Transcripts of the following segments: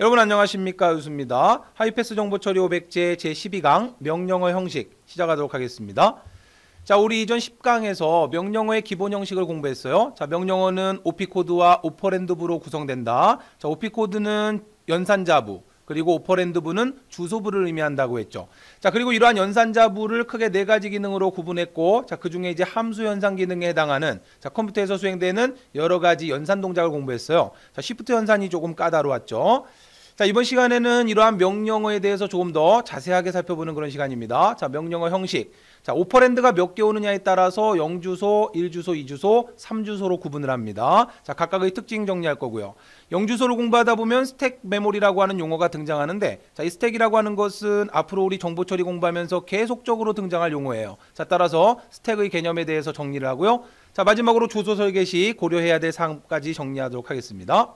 여러분 안녕하십니까 유수입니다. 하이패스 정보처리 500제 제12강 명령어 형식 시작하도록 하겠습니다. 자 우리 이전 10강에서 명령어의 기본 형식을 공부했어요. 자 명령어는 오피코드와 오퍼랜드부로 구성된다. 자 오피코드는 연산자부 그리고 오퍼랜드부는 주소부를 의미한다고 했죠. 자 그리고 이러한 연산자부를 크게 네 가지 기능으로 구분했고 자 그중에 이제 함수 연산 기능에 해당하는 자 컴퓨터에서 수행되는 여러 가지 연산 동작을 공부했어요. 자 시프트 연산이 조금 까다로웠죠. 자, 이번 시간에는 이러한 명령어에 대해서 조금 더 자세하게 살펴보는 그런 시간입니다. 자, 명령어 형식. 자, 오퍼랜드가 몇 개 오느냐에 따라서 0주소, 1주소, 2주소, 3주소로 구분을 합니다. 자, 각각의 특징 정리할 거고요. 0주소를 공부하다 보면 스택 메모리라고 하는 용어가 등장하는데 자, 이 스택이라고 하는 것은 앞으로 우리 정보 처리 공부하면서 계속적으로 등장할 용어예요. 자, 따라서 스택의 개념에 대해서 정리를 하고요. 자, 마지막으로 주소 설계 시 고려해야 될 사항까지 정리하도록 하겠습니다.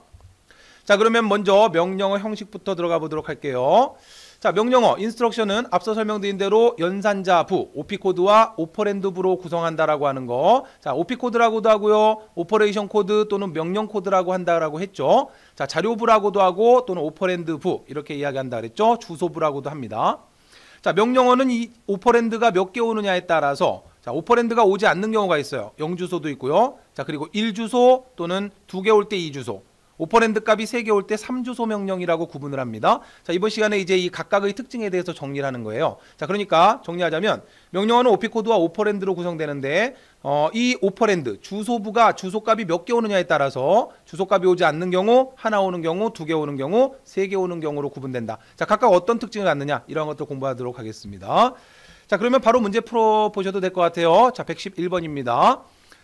자 그러면 먼저 명령어 형식부터 들어가 보도록 할게요. 자 명령어 인스트럭션은 앞서 설명드린 대로 연산자 부 오피코드와 오퍼랜드 부로 구성한다라고 하는 거. 자 오피코드라고도 하고요. 오퍼레이션 코드 또는 명령 코드라고 한다라고 했죠. 자 자료부라고도 하고 또는 오퍼랜드 부 이렇게 이야기한다 그랬죠. 주소부라고도 합니다. 자 명령어는 이 오퍼랜드가 몇 개 오느냐에 따라서 자, 오퍼랜드가 오지 않는 경우가 있어요. 0주소도 있고요. 자, 그리고 1주소 또는 2개올 때 2주소. 오퍼랜드 값이 3개 올 때 3주소 명령이라고 구분을 합니다. 자, 이번 시간에 이제 이 각각의 특징에 대해서 정리를 하는 거예요. 자, 그러니까 정리하자면 명령어는 오피코드와 오퍼랜드로 구성되는데 어, 이 오퍼랜드 주소부가 주소값이 몇 개 오느냐에 따라서 주소값이 오지 않는 경우 하나 오는 경우 두 개 오는 경우 세 개 오는 경우로 구분된다. 자, 각각 어떤 특징을 갖느냐 이런 것들 공부하도록 하겠습니다. 자, 그러면 바로 문제 풀어 보셔도 될 것 같아요. 자, 111번입니다.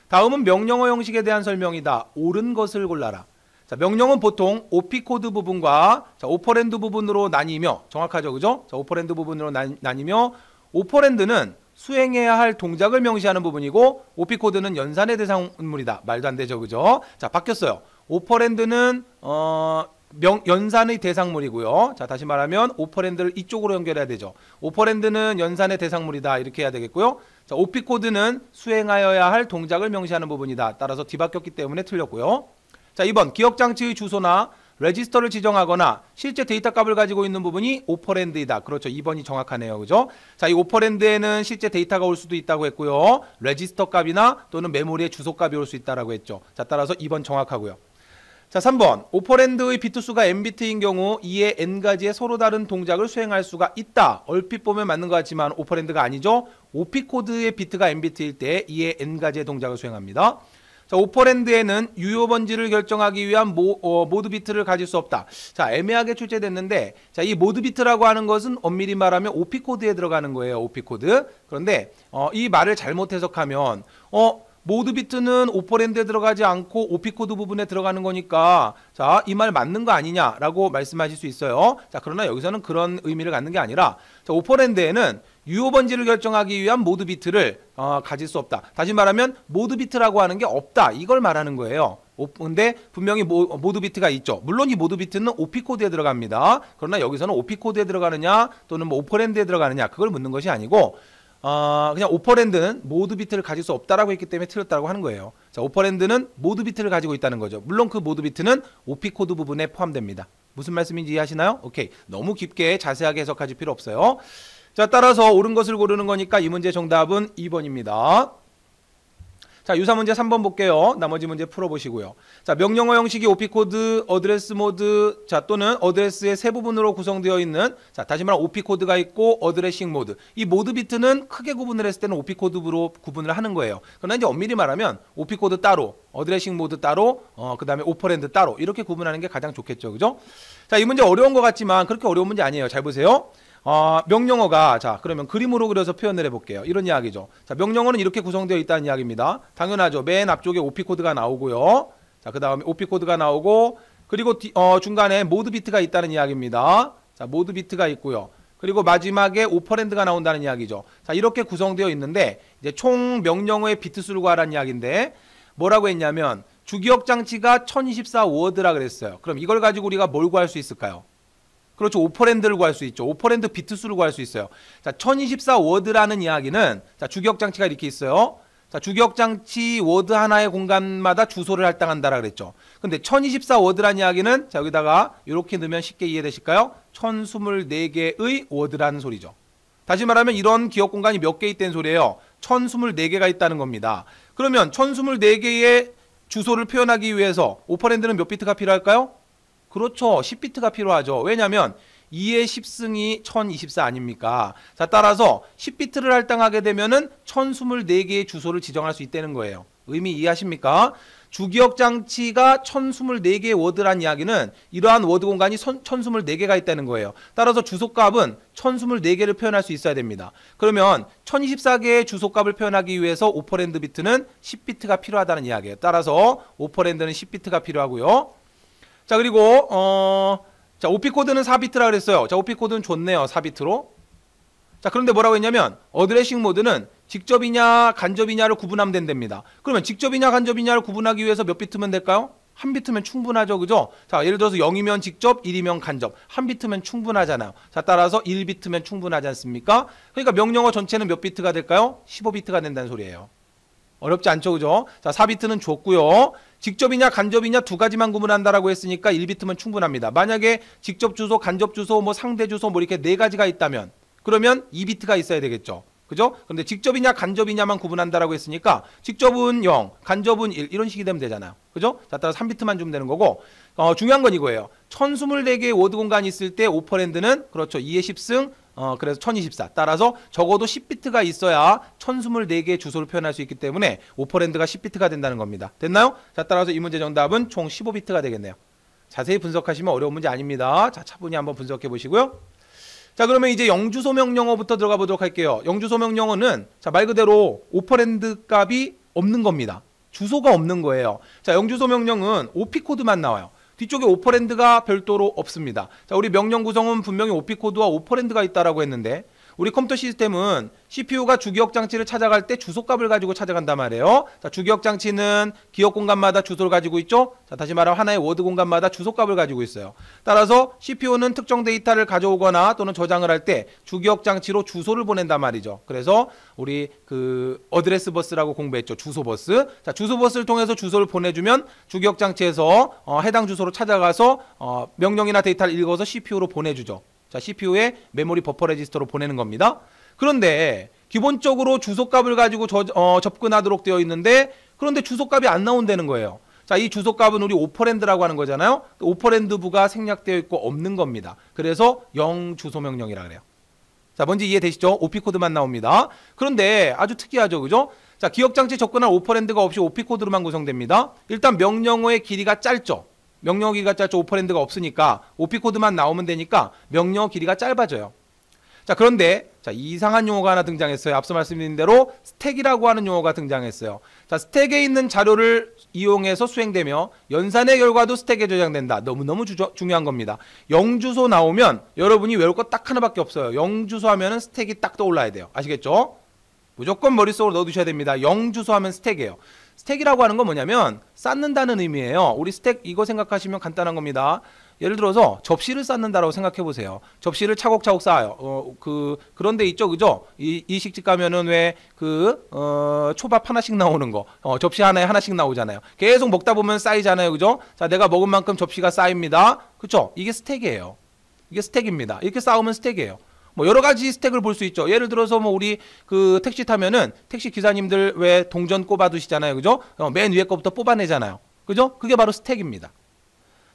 다음은 명령어 형식에 대한 설명이다. 옳은 것을 골라라. 자, 명령은 보통 OP 코드 부분과 자, 오퍼랜드 부분으로 나뉘며 정확하죠. 그죠? 자, 오퍼랜드 부분으로 나뉘며 오퍼랜드는 수행해야 할 동작을 명시하는 부분이고 OP 코드는 연산의 대상물이다. 말도 안 되죠. 그죠? 자, 바뀌었어요. 오퍼랜드는 어 명, 연산의 대상물이고요. 자, 다시 말하면 오퍼랜드를 이쪽으로 연결해야 되죠. 오퍼랜드는 연산의 대상물이다. 이렇게 해야 되겠고요. 자, OP 코드는 수행하여야 할 동작을 명시하는 부분이다. 따라서 뒤바뀌었기 때문에 틀렸고요. 자, 2번 기억장치의 주소나 레지스터를 지정하거나 실제 데이터 값을 가지고 있는 부분이 오퍼랜드이다. 그렇죠. 2번이 정확하네요. 그죠? 자, 이 오퍼랜드에는 실제 데이터가 올 수도 있다고 했고요. 레지스터 값이나 또는 메모리의 주소 값이 올 수 있다라고 했죠. 자, 따라서 2번 정확하고요. 자, 3번. 오퍼랜드의 비트수가 m비트인 경우 이에 n가지의 서로 다른 동작을 수행할 수가 있다. 얼핏 보면 맞는 것 같지만 오퍼랜드가 아니죠. 오피코드의 비트가 m비트일 때 이에 n가지의 동작을 수행합니다. 자, 오퍼랜드에는 유효 번지를 결정하기 위한 모, 어, 모드 비트를 가질 수 없다. 자, 애매하게 출제됐는데 자, 이 모드 비트라고 하는 것은 엄밀히 말하면 오피 코드에 들어가는 거예요. 오피 코드. 그런데 어, 이 말을 잘못 해석하면 어 모드 비트는 오퍼랜드에 들어가지 않고 오피 코드 부분에 들어가는 거니까 자, 이 말 맞는 거 아니냐라고 말씀하실 수 있어요. 자, 그러나 여기서는 그런 의미를 갖는 게 아니라 자, 오퍼랜드에는 유효 번지를 결정하기 위한 모드 비트를 어, 가질 수 없다. 다시 말하면 모드 비트라고 하는 게 없다. 이걸 말하는 거예요. 근데 분명히 모, 모드 비트가 있죠. 물론 이 모드 비트는 오피 코드에 들어갑니다. 그러나 여기서는 오피 코드에 들어가느냐 또는 뭐 오퍼랜드에 들어가느냐 그걸 묻는 것이 아니고 어, 그냥 오퍼랜드는 모드 비트를 가질 수 없다라고 했기 때문에 틀렸다고 하는 거예요. 자, 오퍼랜드는 모드 비트를 가지고 있다는 거죠. 물론 그 모드 비트는 오피 코드 부분에 포함됩니다. 무슨 말씀인지 이해하시나요? 오케이. 너무 깊게 자세하게 해석하실 필요 없어요. 자, 따라서 옳은 것을 고르는 거니까 이 문제 정답은 2번입니다. 자, 유사 문제 3번 볼게요. 나머지 문제 풀어보시고요. 자, 명령어 형식이 오피코드, 어드레스 모드, 자, 또는 어드레스의 세 부분으로 구성되어 있는, 자, 다시 말하면 오피코드가 있고, 어드레싱 모드. 이 모드 비트는 크게 구분을 했을 때는 오피코드로 구분을 하는 거예요. 그러나 이제 엄밀히 말하면, 오피코드 따로, 어드레싱 모드 따로, 어, 그 다음에 오퍼랜드 따로, 이렇게 구분하는 게 가장 좋겠죠. 그죠? 자, 이 문제 어려운 것 같지만, 그렇게 어려운 문제 아니에요. 잘 보세요. 어, 명령어가 자 그러면 그림으로 그려서 표현을 해볼게요. 이런 이야기죠. 자 명령어는 이렇게 구성되어 있다는 이야기입니다. 당연하죠. 맨 앞쪽에 OP 코드가 나오고요. 자그 다음에 OP 코드가 나오고 그리고 디, 어, 중간에 모드 비트가 있다는 이야기입니다. 자 모드 비트가 있고요. 그리고 마지막에 오퍼랜드가 나온다는 이야기죠. 자 이렇게 구성되어 있는데 이제 총 명령어의 비트 수를 구하라는 이야기인데 뭐라고 했냐면 주기억 장치가 1024 워드라 그랬어요. 그럼 이걸 가지고 우리가 뭘 구할 수 있을까요? 그렇죠. 오퍼랜드를 구할 수 있죠. 오퍼랜드 비트수를 구할 수 있어요. 자, 1024 워드라는 이야기는 자, 주격 장치가 이렇게 있어요. 자, 주격 장치 워드 하나의 공간마다 주소를 할당한다라 그랬죠. 근데 1024 워드란 이야기는 자, 여기다가 이렇게 넣으면 쉽게 이해되실까요? 1024개의 워드라는 소리죠. 다시 말하면 이런 기억 공간이 몇 개 있다는 소리예요. 1024개가 있다는 겁니다. 그러면 1024개의 주소를 표현하기 위해서 오퍼랜드는 몇 비트가 필요할까요? 그렇죠. 10비트가 필요하죠. 왜냐면 하 2의 10승이 1024 아닙니까? 자, 따라서 10비트를 할당하게 되면은 1024개의 주소를 지정할 수 있다는 거예요. 의미 이해하십니까? 주기억 장치가 1024개의 워드란 이야기는 이러한 워드 공간이 1024개가 있다는 거예요. 따라서 주소값은 1024개를 표현할 수 있어야 됩니다. 그러면 1024개의 주소값을 표현하기 위해서 오퍼랜드 비트는 10비트가 필요하다는 이야기예요. 따라서 오퍼랜드는 10비트가 필요하고요. 자, 그리고 어 자, 오피 코드는 4비트라 그랬어요. 자, 오피 코드는 좋네요. 4비트로. 자, 그런데 뭐라고 했냐면 어드레싱 모드는 직접이냐 간접이냐를 구분하면 된답니다. 그러면 직접이냐 간접이냐를 구분하기 위해서 몇 비트면 될까요? 한 비트면 충분하죠. 그죠? 자, 예를 들어서 0이면 직접, 1이면 간접. 한 비트면 충분하잖아요. 자, 따라서 1비트면 충분하지 않습니까? 그러니까 명령어 전체는 몇 비트가 될까요? 15비트가 된다는 소리예요. 어렵지 않죠, 그죠? 자, 4비트는 줬고요. 직접이냐 간접이냐 두 가지만 구분한다라고 했으니까 1비트면 충분합니다. 만약에 직접 주소, 간접 주소, 뭐 상대 주소 뭐 이렇게 네 가지가 있다면 그러면 2비트가 있어야 되겠죠. 그죠? 근데 직접이냐 간접이냐만 구분한다라고 했으니까 직접은 0, 간접은 1 이런 식이 되면 되잖아요. 그죠? 자, 따라 3비트만 주면 되는 거고 어, 중요한 건 이거예요. 1024개의 워드 공간이 있을 때 오퍼랜드는 그렇죠. 2의 10승, 어, 그래서 1024. 따라서 적어도 10비트가 있어야 1024개의 주소를 표현할 수 있기 때문에 오퍼랜드가 10비트가 된다는 겁니다. 됐나요? 자, 따라서 이 문제 정답은 총 15비트가 되겠네요. 자세히 분석하시면 어려운 문제 아닙니다. 자, 차분히 한번 분석해 보시고요. 자, 그러면 이제 영주소명 령어부터 들어가 보도록 할게요. 영주소명 령어는 자, 말 그대로 오퍼랜드 값이 없는 겁니다. 주소가 없는 거예요. 자, 영주소명령은 오피코드만 나와요. 뒤쪽에 오퍼랜드가 별도로 없습니다. 자, 우리 명령 구성은 분명히 오피코드와 오퍼랜드가 있다라고 했는데 우리 컴퓨터 시스템은 CPU가 주기억 장치를 찾아갈 때 주소값을 가지고 찾아간단 말이에요. 자, 주기억 장치는 기억 공간마다 주소를 가지고 있죠. 자, 다시 말하면 하나의 워드 공간마다 주소값을 가지고 있어요. 따라서 CPU는 특정 데이터를 가져오거나 또는 저장을 할 때 주기억 장치로 주소를 보낸단 말이죠. 그래서 우리 그 어드레스 버스라고 공부했죠. 주소 버스. 자, 주소 버스를 통해서 주소를 보내주면 주기억 장치에서 어, 해당 주소로 찾아가서 어, 명령이나 데이터를 읽어서 CPU로 보내주죠. 자, CPU에 메모리 버퍼 레지스터로 보내는 겁니다. 그런데 기본적으로 주소값을 가지고 저, 어, 접근하도록 되어 있는데 그런데 주소값이 안 나온다는 거예요. 자, 이 주소값은 우리 오퍼랜드라고 하는 거잖아요. 그 오퍼랜드 부가 생략되어 있고 없는 겁니다. 그래서 0 주소 명령이라 그래요. 자, 뭔지 이해되시죠? 오피 코드만 나옵니다. 그런데 아주 특이하죠. 그죠? 자, 기억장치 접근할 오퍼랜드가 없이 오피 코드로만 구성됩니다. 일단 명령어의 길이가 짧죠. 명령어 길이가 짧죠. 오퍼랜드가 없으니까 오피 코드만 나오면 되니까 명령어 길이가 짧아져요. 자 그런데 자 이상한 용어가 하나 등장했어요. 앞서 말씀드린 대로 스택이라고 하는 용어가 등장했어요. 자 스택에 있는 자료를 이용해서 수행되며 연산의 결과도 스택에 저장된다. 너무너무 주저, 중요한 겁니다. 영주소 나오면 여러분이 외울 것 딱 하나밖에 없어요. 영주소 하면은 스택이 딱 떠올라야 돼요. 아시겠죠? 무조건 머릿속으로 넣어두셔야 됩니다. 영주소 하면 스택이에요. 스택이라고 하는 건 뭐냐면 쌓는다는 의미예요. 우리 스택 이거 생각하시면 간단한 겁니다. 예를 들어서 접시를 쌓는다라고 생각해 보세요. 접시를 차곡차곡 쌓아요. 어, 그 그런데 있죠, 그죠? 이, 이 식집 가면은 왜 그 어, 초밥 하나씩 나오는 거, 어, 접시 하나에 하나씩 나오잖아요. 계속 먹다 보면 쌓이잖아요, 그죠? 자, 내가 먹은 만큼 접시가 쌓입니다. 그죠? 이게 스택이에요. 이게 스택입니다. 이렇게 쌓으면 스택이에요. 뭐 여러 가지 스택을 볼 수 있죠. 예를 들어서 뭐 우리 그 택시 타면은 택시 기사님들 왜 동전 꼽아두시잖아요. 그죠? 어, 맨 위에 거부터 뽑아내잖아요. 그죠? 그게 바로 스택입니다.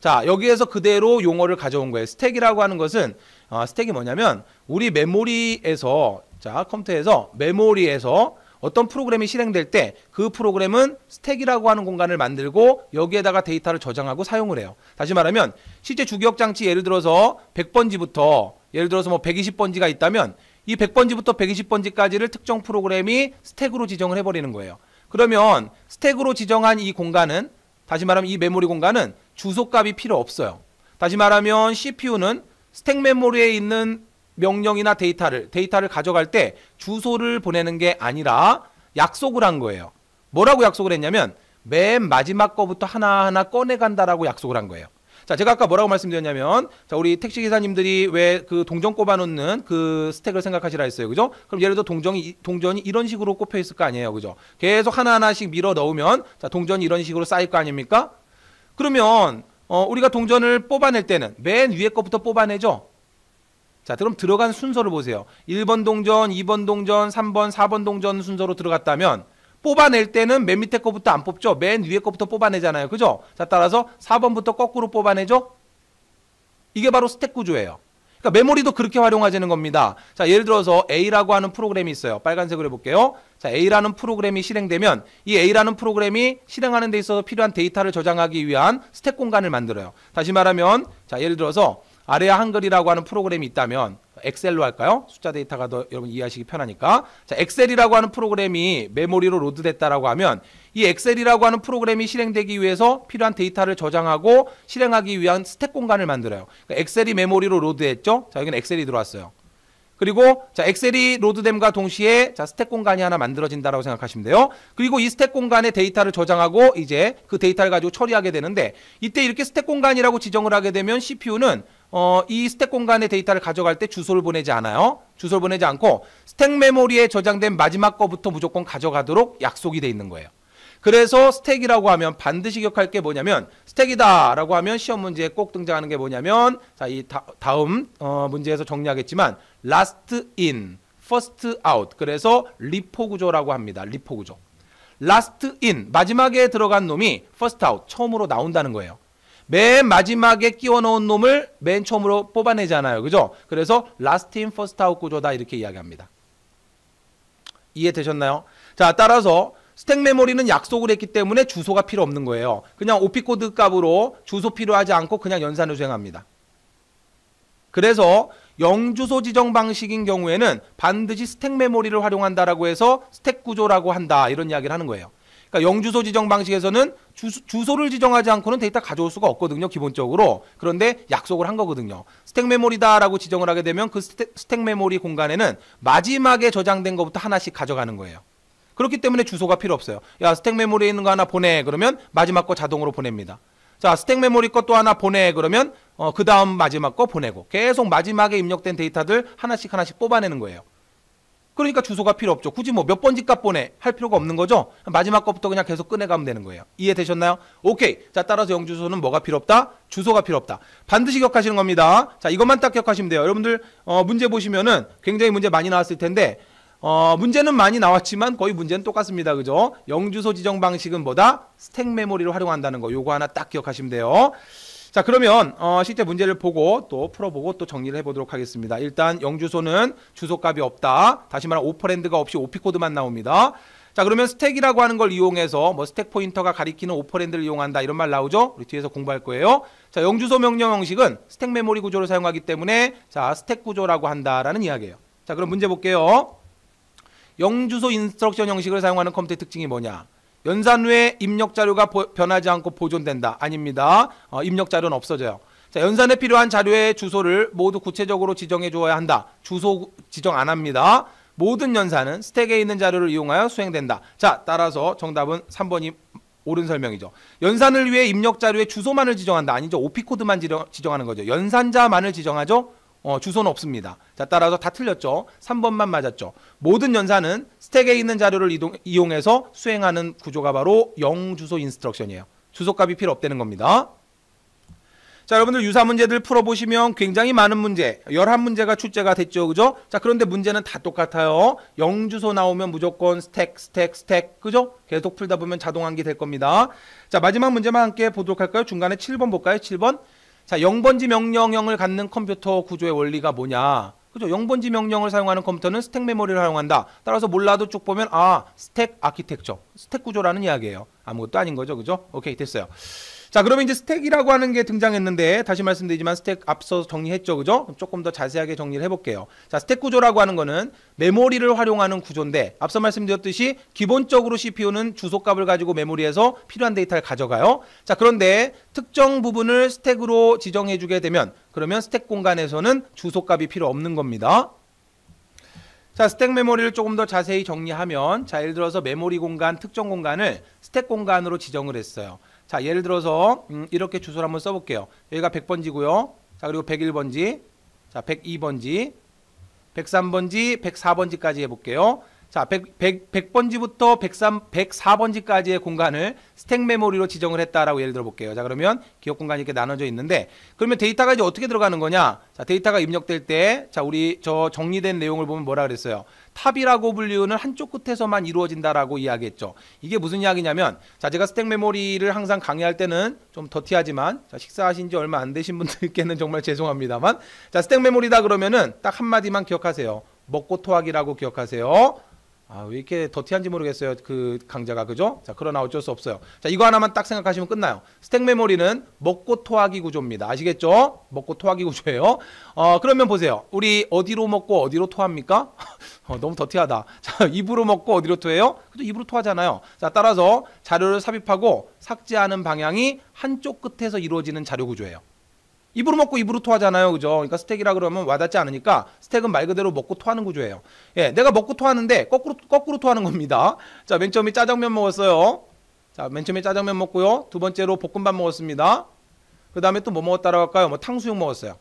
자, 여기에서 그대로 용어를 가져온 거예요. 스택이라고 하는 것은 어, 스택이 뭐냐면 우리 메모리에서 자, 컴퓨터에서 메모리에서 어떤 프로그램이 실행될 때 그 프로그램은 스택이라고 하는 공간을 만들고 여기에다가 데이터를 저장하고 사용을 해요. 다시 말하면 실제 주기억 장치 예를 들어서 100번지부터 예를 들어서 뭐 120번지가 있다면 이 100번지부터 120번지까지를 특정 프로그램이 스택으로 지정을 해버리는 거예요. 그러면 스택으로 지정한 이 공간은 다시 말하면 이 메모리 공간은 주소값이 필요 없어요. 다시 말하면 CPU는 스택 메모리에 있는 명령이나 데이터를 데이터를 가져갈 때 주소를 보내는 게 아니라 약속을 한 거예요. 뭐라고 약속을 했냐면 맨 마지막 거부터 하나하나 꺼내간다라고 약속을 한 거예요. 자, 제가 아까 뭐라고 말씀드렸냐면, 자, 우리 택시 기사님들이 왜 그 동전 꼽아놓는 그 스택을 생각하시라 했어요, 그죠? 그럼 예를 들어 동전이 동전이 이런 식으로 꼽혀 있을 거 아니에요, 그죠? 계속 하나 하나씩 밀어 넣으면 자, 동전이 이런 식으로 쌓일 거 아닙니까? 그러면 어, 우리가 동전을 뽑아낼 때는 맨 위에 것부터 뽑아내죠. 자, 그럼 들어간 순서를 보세요. 1번 동전, 2번 동전, 3번, 4번 동전 순서로 들어갔다면 뽑아낼 때는 맨 밑에 거부터 안 뽑죠. 맨 위에 거부터 뽑아내잖아요. 그죠? 자, 따라서 4번부터 거꾸로 뽑아내죠. 이게 바로 스택 구조예요. 그러니까 메모리도 그렇게 활용하시는 겁니다. 자, 예를 들어서 A라고 하는 프로그램이 있어요. 빨간색으로 해볼게요. 자, A라는 프로그램이 실행되면 이 A라는 프로그램이 실행하는 데 있어서 필요한 데이터를 저장하기 위한 스택 공간을 만들어요. 다시 말하면 자, 예를 들어서 아래아 한글이라고 하는 프로그램이 있다면 엑셀로 할까요? 숫자 데이터가 더 여러분 이해하시기 편하니까. 자, 엑셀이라고 하는 프로그램이 메모리로 로드됐다라고 하면 이 엑셀이라고 하는 프로그램이 실행되기 위해서 필요한 데이터를 저장하고 실행하기 위한 스택 공간을 만들어요. 그러니까 엑셀이 메모리로 로드했죠? 자, 여기는 엑셀이 들어왔어요. 그리고 자 엑셀이 로드됨과 동시에 자 스택 공간이 하나 만들어진다라고 생각하시면 돼요. 그리고 이 스택 공간에 데이터를 저장하고 이제 그 데이터를 가지고 처리하게 되는데 이때 이렇게 스택 공간이라고 지정을 하게 되면 CPU는 어, 이 스택 공간의 데이터를 가져갈 때 주소를 보내지 않아요. 주소를 보내지 않고 스택 메모리에 저장된 마지막 거부터 무조건 가져가도록 약속이 돼 있는 거예요. 그래서 스택이라고 하면 반드시 기억할 게 뭐냐면 스택이다라고 하면 시험 문제에 꼭 등장하는 게 뭐냐면 자 이 다음 어, 문제에서 정리하겠지만 last in, first out 그래서 리포 구조라고 합니다. 리포 구조. last in 마지막에 들어간 놈이 first out 처음으로 나온다는 거예요. 맨 마지막에 끼워 넣은 놈을 맨 처음으로 뽑아내잖아요. 그죠? 그래서 라스트 인 퍼스트 아웃 구조다 이렇게 이야기합니다. 이해되셨나요? 자, 따라서 스택 메모리는 약속을 했기 때문에 주소가 필요 없는 거예요. 그냥 오피 코드 값으로 주소 필요하지 않고 그냥 연산을 수행합니다. 그래서 영주소 지정 방식인 경우에는 반드시 스택 메모리를 활용한다라고 해서 스택 구조라고 한다 이런 이야기를 하는 거예요. 그러니까 영주소 지정 방식에서는 주소, 를 지정하지 않고는 데이터 가져올 수가 없거든요. 기본적으로. 그런데 약속을 한 거거든요. 스택 메모리다라고 지정을 하게 되면 그 스택, 스택 메모리 공간에는 마지막에 저장된 것부터 하나씩 가져가는 거예요. 그렇기 때문에 주소가 필요 없어요. 야, 스택 메모리에 있는 거 하나 보내. 그러면 마지막 거 자동으로 보냅니다. 자, 스택 메모리 것 또 하나 보내. 그러면 어, 그 다음 마지막 거 보내고 계속 마지막에 입력된 데이터들 하나씩 하나씩 뽑아내는 거예요. 그러니까 주소가 필요 없죠. 굳이 뭐 몇번지값 보내 할 필요가 없는 거죠. 마지막 것부터 그냥 계속 꺼내가면 되는 거예요. 이해되셨나요? 오케이. 자 따라서 영주소는 뭐가 필요 없다? 주소가 필요 없다. 반드시 기억하시는 겁니다. 자 이것만 딱 기억하시면 돼요. 여러분들 어, 문제 보시면은 굉장히 문제 많이 나왔을 텐데 어, 문제는 많이 나왔지만 거의 문제는 똑같습니다. 그죠? 영주소 지정 방식은 뭐다? 스택 메모리를 활용한다는 거. 요거 하나 딱 기억하시면 돼요. 자 그러면 어, 실제 문제를 보고 또 풀어보고 또 정리를 해보도록 하겠습니다. 일단 영주소는 주소값이 없다. 다시 말하면 오퍼랜드가 없이 오피코드만 나옵니다. 자 그러면 스택이라고 하는 걸 이용해서 뭐 스택 포인터가 가리키는 오퍼랜드를 이용한다 이런 말 나오죠? 우리 뒤에서 공부할 거예요. 자 영주소 명령 형식은 스택 메모리 구조를 사용하기 때문에 자 스택 구조라고 한다라는 이야기예요. 자 그럼 문제 볼게요. 영주소 인스트럭션 형식을 사용하는 컴퓨터의 특징이 뭐냐? 연산 후에 입력 자료가 보, 변하지 않고 보존된다. 아닙니다. 어, 입력 자료는 없어져요. 자, 연산에 필요한 자료의 주소를 모두 구체적으로 지정해 주어야 한다. 주소 지정 안 합니다. 모든 연산은 스택에 있는 자료를 이용하여 수행된다. 자, 따라서 정답은 3번이 옳은 설명이죠. 연산을 위해 입력 자료의 주소만을 지정한다. 아니죠. 오피코드만 지정, 지정하는 거죠. 연산자만을 지정하죠. 어, 주소는 없습니다. 자, 따라서 다 틀렸죠. 3번만 맞았죠. 모든 연산은 스택에 있는 자료를 이동, 이용해서 수행하는 구조가 바로 영주소 인스트럭션이에요. 주소값이 필요 없다는 겁니다. 자, 여러분들 유사 문제들 풀어보시면 굉장히 많은 문제, 11문제가 출제가 됐죠. 그죠? 자, 그런데 문제는 다 똑같아요. 영주소 나오면 무조건 스택, 스택, 스택. 그죠? 계속 풀다 보면 자동 암기 될 겁니다. 자, 마지막 문제만 함께 보도록 할까요? 중간에 7번 볼까요? 7번. 자, 0번지 명령형을 갖는 컴퓨터 구조의 원리가 뭐냐? 그죠? 0번지 명령을 사용하는 컴퓨터는 스택 메모리를 사용한다. 따라서 몰라도 쭉 보면 아, 스택 아키텍처, 스택 구조라는 이야기예요. 아무것도 아닌 거죠. 그죠? 오케이, 됐어요. 자, 그러면 이제 스택이라고 하는 게 등장했는데 다시 말씀드리지만 스택 앞서 정리했죠. 그죠? 조금 더 자세하게 정리를 해 볼게요. 자, 스택 구조라고 하는 거는 메모리를 활용하는 구조인데 앞서 말씀드렸듯이 기본적으로 CPU는 주소값을 가지고 메모리에서 필요한 데이터를 가져가요. 자, 그런데 특정 부분을 스택으로 지정해 주게 되면 그러면 스택 공간에서는 주소값이 필요 없는 겁니다. 자, 스택 메모리를 조금 더 자세히 정리하면 자, 예를 들어서 메모리 공간, 특정 공간을 스택 공간으로 지정을 했어요. 자, 예를 들어서 음, 이렇게 주소를 한번 써볼게요. 여기가 100번지고요. 자, 그리고 101번지, 자, 102번지, 103번지, 104번지까지 해볼게요. 자, 100, 100, 번지부터 103, 104번지까지의 공간을 스택 메모리로 지정을 했다라고 예를 들어 볼게요. 자, 그러면 기억 공간이 이렇게 나눠져 있는데, 그러면 데이터가 이제 어떻게 들어가는 거냐? 자, 데이터가 입력될 때, 자, 우리 저 정리된 내용을 보면 뭐라 그랬어요? 탑이라고 불리우는 한쪽 끝에서만 이루어진다라고 이야기했죠. 이게 무슨 이야기냐면 자 제가 스택 메모리를 항상 강의할 때는 좀 더티하지만 자 식사하신 지 얼마 안 되신 분들께는 정말 죄송합니다만 자 스택 메모리다 그러면은 딱 한마디만 기억하세요. 먹고 토하기라고 기억하세요. 아, 왜 이렇게 더티한지 모르겠어요. 그 강자가 그죠? 자, 그러나 어쩔 수 없어요. 자, 이거 하나만 딱 생각하시면 끝나요. 스택 메모리는 먹고 토하기 구조입니다. 아시겠죠? 먹고 토하기 구조예요. 어, 그러면 보세요. 우리 어디로 먹고 어디로 토합니까? 어, 너무 더티하다. 자, 입으로 먹고 어디로 토해요? 또 입으로 토하잖아요. 자, 따라서 자료를 삽입하고 삭제하는 방향이 한쪽 끝에서 이루어지는 자료 구조예요. 입으로 먹고 입으로 토하잖아요. 그죠? 그러니까 스택이라 그러면 와닿지 않으니까 스택은 말 그대로 먹고 토하는 구조예요. 예, 내가 먹고 토하는데 거꾸로, 거꾸로 토하는 겁니다. 자, 맨 처음에 짜장면 먹었어요. 자, 맨 처음에 짜장면 먹고요. 두 번째로 볶음밥 먹었습니다. 그 다음에 또 뭐 먹었다라고 할까요? 뭐 탕수육 먹었어요.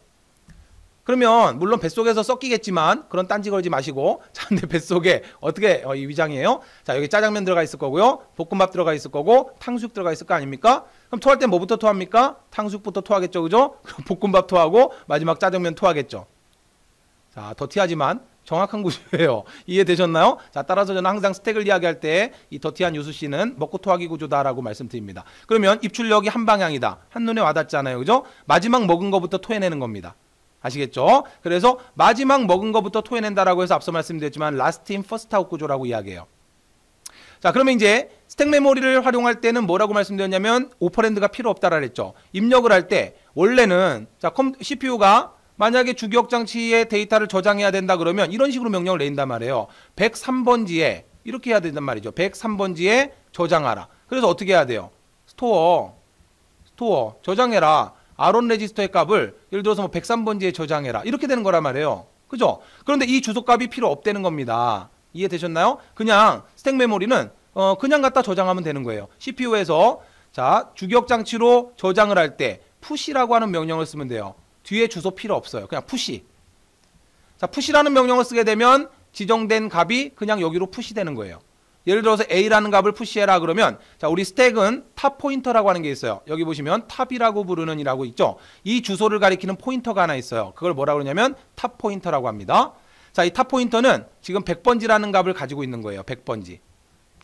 그러면 물론 뱃속에서 섞이겠지만 그런 딴지 걸지 마시고 자 근데 뱃속에 어떻게 어, 이 위장이에요 자 여기 짜장면 들어가 있을 거고요 볶음밥 들어가 있을 거고 탕수육 들어가 있을 거 아닙니까 그럼 토할 때 뭐부터 토합니까 탕수육부터 토하겠죠 그죠 그럼 볶음밥 토하고 마지막 짜장면 토하겠죠 자 더티하지만 정확한 구조예요. 이해되셨나요? 자, 따라서 저는 항상 스택을 이야기할 때 이 더티한 유수 씨는 먹고 토하기 구조다라고 말씀드립니다. 그러면 입출력이 한 방향이다. 한눈에 와닿잖아요. 그죠? 마지막 먹은 거부터 토해내는 겁니다. 아시겠죠? 그래서 마지막 먹은 것부터 토해낸다라고 해서 앞서 말씀드렸지만 라스트 인 퍼스트 아웃 구조라고 이야기해요. 자, 그러면 이제 스택 메모리를 활용할 때는 뭐라고 말씀드렸냐면 오퍼랜드가 필요 없다라 그랬죠. 입력을 할 때 원래는 자, CPU가 만약에 주격 장치에 데이터를 저장해야 된다 그러면 이런 식으로 명령을 내린단 말이에요. 103번지에 이렇게 해야 된단 말이죠. 103번지에 저장하라. 그래서 어떻게 해야 돼요? 스토어 스토어 저장해라. 아론 레지스터의 값을 예를 들어서 뭐 103번지에 저장해라. 이렇게 되는 거란 말이에요. 그죠? 그런데 이 주소값이 필요 없다는 겁니다. 이해되셨나요? 그냥 스택 메모리는 어 그냥 갖다 저장하면 되는 거예요. CPU에서 자 주격 장치로 저장을 할 때 푸시라고 하는 명령을 쓰면 돼요. 뒤에 주소 필요 없어요. 그냥 푸시. 자 푸시라는 명령을 쓰게 되면 지정된 값이 그냥 여기로 푸시되는 거예요. 예를 들어서 A라는 값을 푸시해라 그러면 자 우리 스택은 탑 포인터라고 하는 게 있어요. 여기 보시면 탑이라고 부르는 이라고 있죠. 이 주소를 가리키는 포인터가 하나 있어요. 그걸 뭐라고 그러냐면 탑 포인터라고 합니다. 자, 이 탑 포인터는 지금 100번지라는 값을 가지고 있는 거예요. 100번지.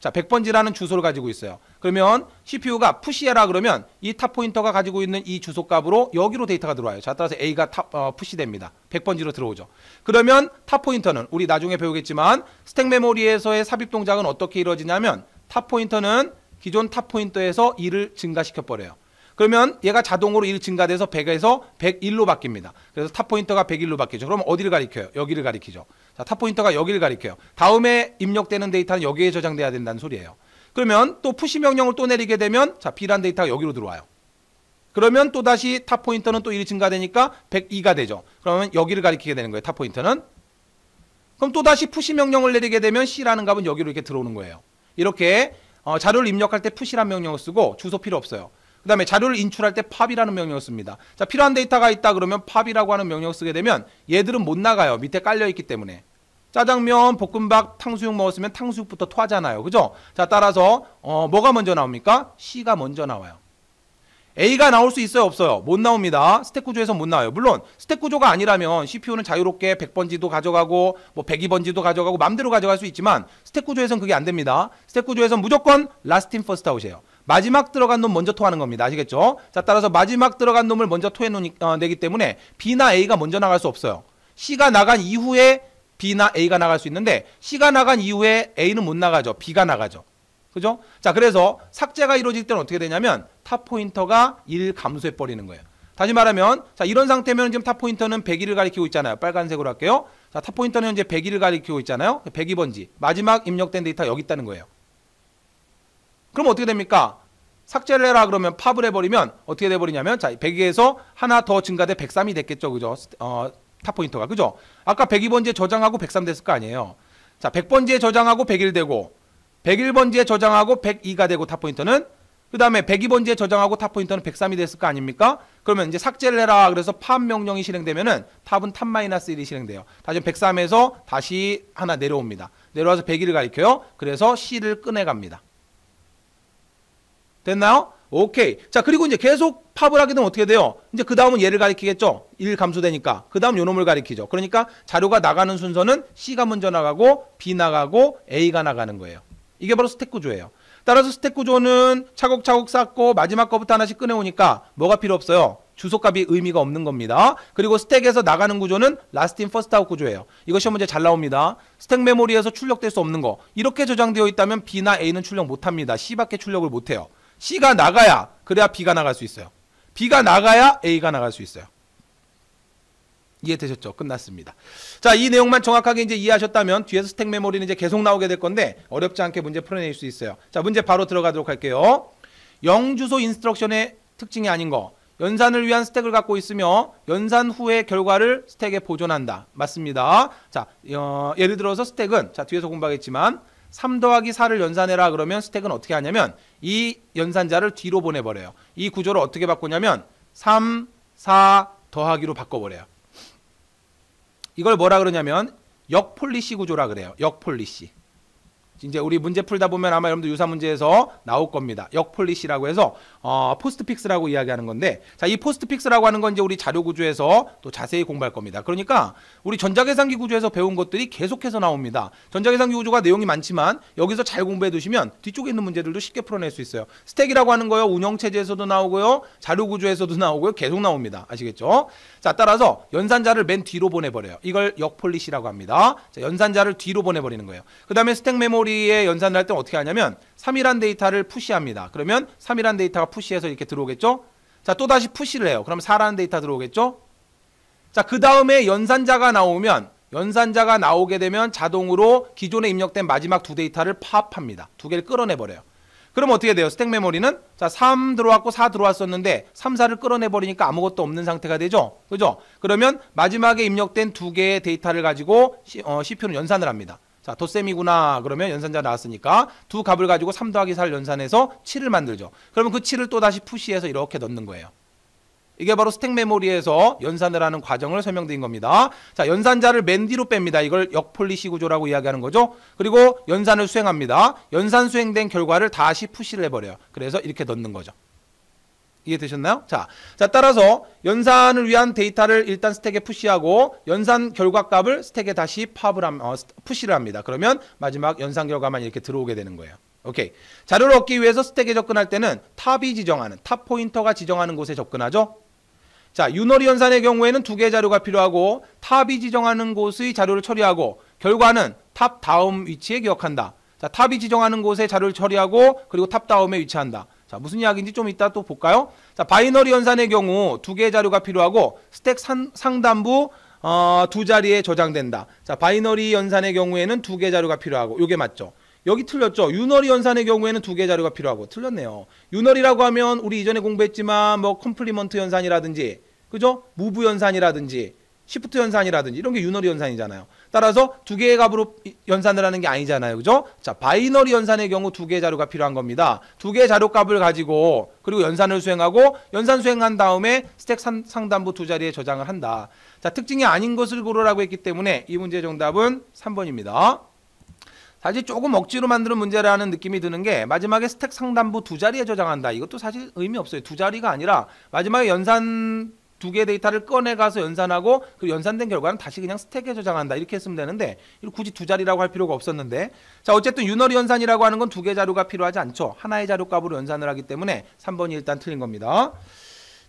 자, 100번지라는 주소를 가지고 있어요. 그러면 CPU가 푸시해라 그러면 이 탑 포인터가 가지고 있는 이 주소 값으로 여기로 데이터가 들어와요. 자, 따라서 A가 탑, 어, 푸시됩니다. 100번지로 들어오죠. 그러면 탑 포인터는 우리 나중에 배우겠지만 스택 메모리에서의 삽입 동작은 어떻게 이루어지냐면 탑 포인터는 기존 탑 포인터에서 2를 증가시켜 버려요. 그러면 얘가 자동으로 1 증가돼서 100에서 101로 바뀝니다. 그래서 탑 포인터가 101로 바뀌죠. 그럼 어디를 가리켜요? 여기를 가리키죠. 자, 탑 포인터가 여기를 가리켜요. 다음에 입력되는 데이터는 여기에 저장돼야 된다는 소리예요. 그러면 또 푸시 명령을 또 내리게 되면 자, B란 데이터가 여기로 들어와요. 그러면 또다시 탑 포인터는 또 1이 증가되니까 102가 되죠. 그러면 여기를 가리키게 되는 거예요. 탑 포인터는. 그럼 또다시 푸시 명령을 내리게 되면 C라는 값은 여기로 이렇게 들어오는 거예요. 이렇게 어, 자료를 입력할 때 푸시란 명령을 쓰고 주소 필요 없어요. 그 다음에 자료를 인출할 때 팝이라는 명령을 씁니다. 자, 필요한 데이터가 있다 그러면 팝이라고 하는 명령을 쓰게 되면 얘들은 못 나가요. 밑에 깔려있기 때문에. 짜장면, 볶음밥, 탕수육 먹었으면 탕수육부터 토하잖아요. 그죠? 자, 따라서 어, 뭐가 먼저 나옵니까? C가 먼저 나와요. A가 나올 수 있어요? 없어요? 못 나옵니다. 스택 구조에서 못 나와요. 물론 스택 구조가 아니라면 CPU는 자유롭게 100번지도 가져가고 뭐 102번지도 가져가고 맘대로 가져갈 수 있지만 스택 구조에서는 그게 안 됩니다. 스택 구조에서는 무조건 라스트 인 퍼스트 아웃이에요. 마지막 들어간 놈 먼저 토하는 겁니다. 아시겠죠? 자, 따라서 마지막 들어간 놈을 먼저 토해내기 어, 때문에 B나 A가 먼저 나갈 수 없어요. C가 나간 이후에 B나 A가 나갈 수 있는데 C가 나간 이후에 A는 못 나가죠. B가 나가죠. 그죠? 자, 그래서 삭제가 이루어질 때는 어떻게 되냐면 탑 포인터가 1 감소해 버리는 거예요. 다시 말하면 자, 이런 상태면 지금 탑 포인터는 101을 가리키고 있잖아요. 빨간색으로 할게요. 자, 탑 포인터는 현재 101을 가리키고 있잖아요. 102번지. 마지막 입력된 데이터 여기 있다는 거예요. 그럼 어떻게 됩니까? 삭제를 해라 그러면 팝을 해버리면 어떻게 돼버리냐면 자 100에서 하나 더 증가돼 103이 됐겠죠 그죠? 어, 탑 포인터가 그죠? 아까 102번지에 저장하고 103 됐을 거 아니에요. 자 100번지에 저장하고 101 되고 101번지에 저장하고 102가 되고 탑 포인터는 그 다음에 102번지에 저장하고 탑 포인터는 103이 됐을 거 아닙니까? 그러면 이제 삭제를 해라 그래서 팝 명령이 실행되면은 탑은 탑 마이너스 1이 실행돼요. 다시 103에서 다시 하나 내려옵니다. 내려와서 101을 가리켜요. 그래서 C를 꺼내갑니다. 됐나요? 오케이. 자, 그리고 이제 계속 팝을 하게 되면 어떻게 돼요? 이제 그 다음은 얘를 가리키겠죠? 1 감소되니까. 그 다음 요놈을 가리키죠. 그러니까 자료가 나가는 순서는 C가 먼저 나가고 B 나가고 A가 나가는 거예요. 이게 바로 스택 구조예요. 따라서 스택 구조는 차곡차곡 쌓고 마지막 거부터 하나씩 꺼내오니까 뭐가 필요 없어요? 주소값이 의미가 없는 겁니다. 그리고 스택에서 나가는 구조는 라스트 인 퍼스트 아웃 구조예요. 이것이 문제 잘 나옵니다. 스택 메모리에서 출력될 수 없는 거. 이렇게 저장되어 있다면 B나 A는 출력 못합니다. C밖에 출력을 못해요. C가 나가야 그래야 B가 나갈 수 있어요. B가 나가야 A가 나갈 수 있어요. 이해되셨죠? 끝났습니다. 자, 이 내용만 정확하게 이제 이해하셨다면 뒤에서 스택 메모리는 이제 계속 나오게 될 건데 어렵지 않게 문제 풀어낼 수 있어요. 자, 문제 바로 들어가도록 할게요. 영주소 인스트럭션의 특징이 아닌 거. 연산을 위한 스택을 갖고 있으며 연산 후의 결과를 스택에 보존한다. 맞습니다. 자, 어, 예를 들어서 스택은 자 뒤에서 공부하겠지만 3 더하기 4를 연산해라 그러면 스택은 어떻게 하냐면 이 연산자를 뒤로 보내버려요. 이 구조를 어떻게 바꾸냐면 3, 4 더하기로 바꿔버려요. 이걸 뭐라 그러냐면 역폴리시 구조라 그래요. 역폴리시. 이제 우리 문제 풀다 보면 아마 여러분들 유사 문제에서 나올 겁니다. 역폴리시라고 해서 어, 포스트픽스라고 이야기하는 건데 자 이 포스트픽스라고 하는 건 이제 우리 자료 구조에서 또 자세히 공부할 겁니다. 그러니까 우리 전자계산기 구조에서 배운 것들이 계속해서 나옵니다. 전자계산기 구조가 내용이 많지만 여기서 잘 공부해 두시면 뒤쪽에 있는 문제들도 쉽게 풀어낼 수 있어요. 스택이라고 하는 거요. 운영체제에서도 나오고요. 자료 구조에서도 나오고요. 계속 나옵니다. 아시겠죠? 자 따라서 연산자를 맨 뒤로 보내버려요. 이걸 역폴리시라고 합니다. 자, 연산자를 뒤로 보내버리는 거예요. 그 다음에 스택 메모리 빅리의 연산을 할 때 어떻게 하냐면 3이란 데이터를 푸시합니다. 그러면 3이란 데이터가 푸시해서 이렇게 들어오겠죠? 자, 또다시 푸시를 해요. 그럼 4라는 데이터 들어오겠죠? 자, 그 다음에 연산자가 나오면 연산자가 나오게 되면 자동으로 기존에 입력된 마지막 두 데이터를 파업합니다. 두 개를 끌어내버려요. 그럼 어떻게 돼요? 스택 메모리는 자, 3 들어왔고 4 들어왔었는데 3, 4를 끌어내버리니까 아무것도 없는 상태가 되죠? 그죠? 그러면 마지막에 입력된 두 개의 데이터를 가지고 시, 어, CPU는 연산을 합니다. 자, 도셈이구나. 그러면 연산자 나왔으니까 두 값을 가지고 3 더하기 4를 연산해서 7을 만들죠. 그러면 그 7을 또다시 푸시해서 이렇게 넣는 거예요. 이게 바로 스택 메모리에서 연산을 하는 과정을 설명드린 겁니다. 자, 연산자를 맨 뒤로 뺍니다. 이걸 역폴리시 구조라고 이야기하는 거죠. 그리고 연산을 수행합니다. 연산 수행된 결과를 다시 푸시를 해버려요. 그래서 이렇게 넣는 거죠. 이해되셨나요? 자, 자 따라서 연산을 위한 데이터를 일단 스택에 푸시하고 연산 결과값을 스택에 다시 팝을 함, 어, 푸시를 합니다. 그러면 마지막 연산 결과만 이렇게 들어오게 되는 거예요. 오케이. 자료를 얻기 위해서 스택에 접근할 때는 탑이 지정하는 탑 포인터가 지정하는 곳에 접근하죠. 자, 유너리 연산의 경우에는 두 개의 자료가 필요하고 탑이 지정하는 곳의 자료를 처리하고 결과는 탑 다음 위치에 기억한다. 자, 탑이 지정하는 곳에 자료를 처리하고 그리고 탑 다음에 위치한다. 자, 무슨 이야기인지 좀 이따 또 볼까요? 자, 바이너리 연산의 경우 두 개의 자료가 필요하고 스택 산, 상단부 어, 두 자리에 저장된다. 자, 바이너리 연산의 경우에는 두 개의 자료가 필요하고 요게 맞죠? 여기 틀렸죠. 유너리 연산의 경우에는 두 개의 자료가 필요하고 틀렸네요. 유너리라고 하면 우리 이전에 공부했지만 뭐 컴플리먼트 연산이라든지 그죠? 무브 연산이라든지 시프트 연산이라든지 이런 게 유너리 연산이잖아요. 따라서 두 개의 값으로 연산을 하는 게 아니잖아요. 그죠? 자, 바이너리 연산의 경우 두 개의 자료가 필요한 겁니다. 두 개의 자료 값을 가지고 그리고 연산을 수행하고 연산 수행한 다음에 스택 상단부 두 자리에 저장을 한다. 자, 특징이 아닌 것을 고르라고 했기 때문에 이 문제 정답은 3번입니다. 사실 조금 억지로 만드는 문제라는 느낌이 드는 게 마지막에 스택 상단부 두 자리에 저장한다. 이것도 사실 의미 없어요. 두 자리가 아니라 마지막에 연산 두 개의 데이터를 꺼내가서 연산하고 그 연산된 결과는 다시 그냥 스택에 저장한다 이렇게 했으면 되는데 굳이 두 자리라고 할 필요가 없었는데 자 어쨌든 유너리 연산이라고 하는 건 두 개의 자료가 필요하지 않죠 하나의 자료값으로 연산을 하기 때문에 3번이 일단 틀린 겁니다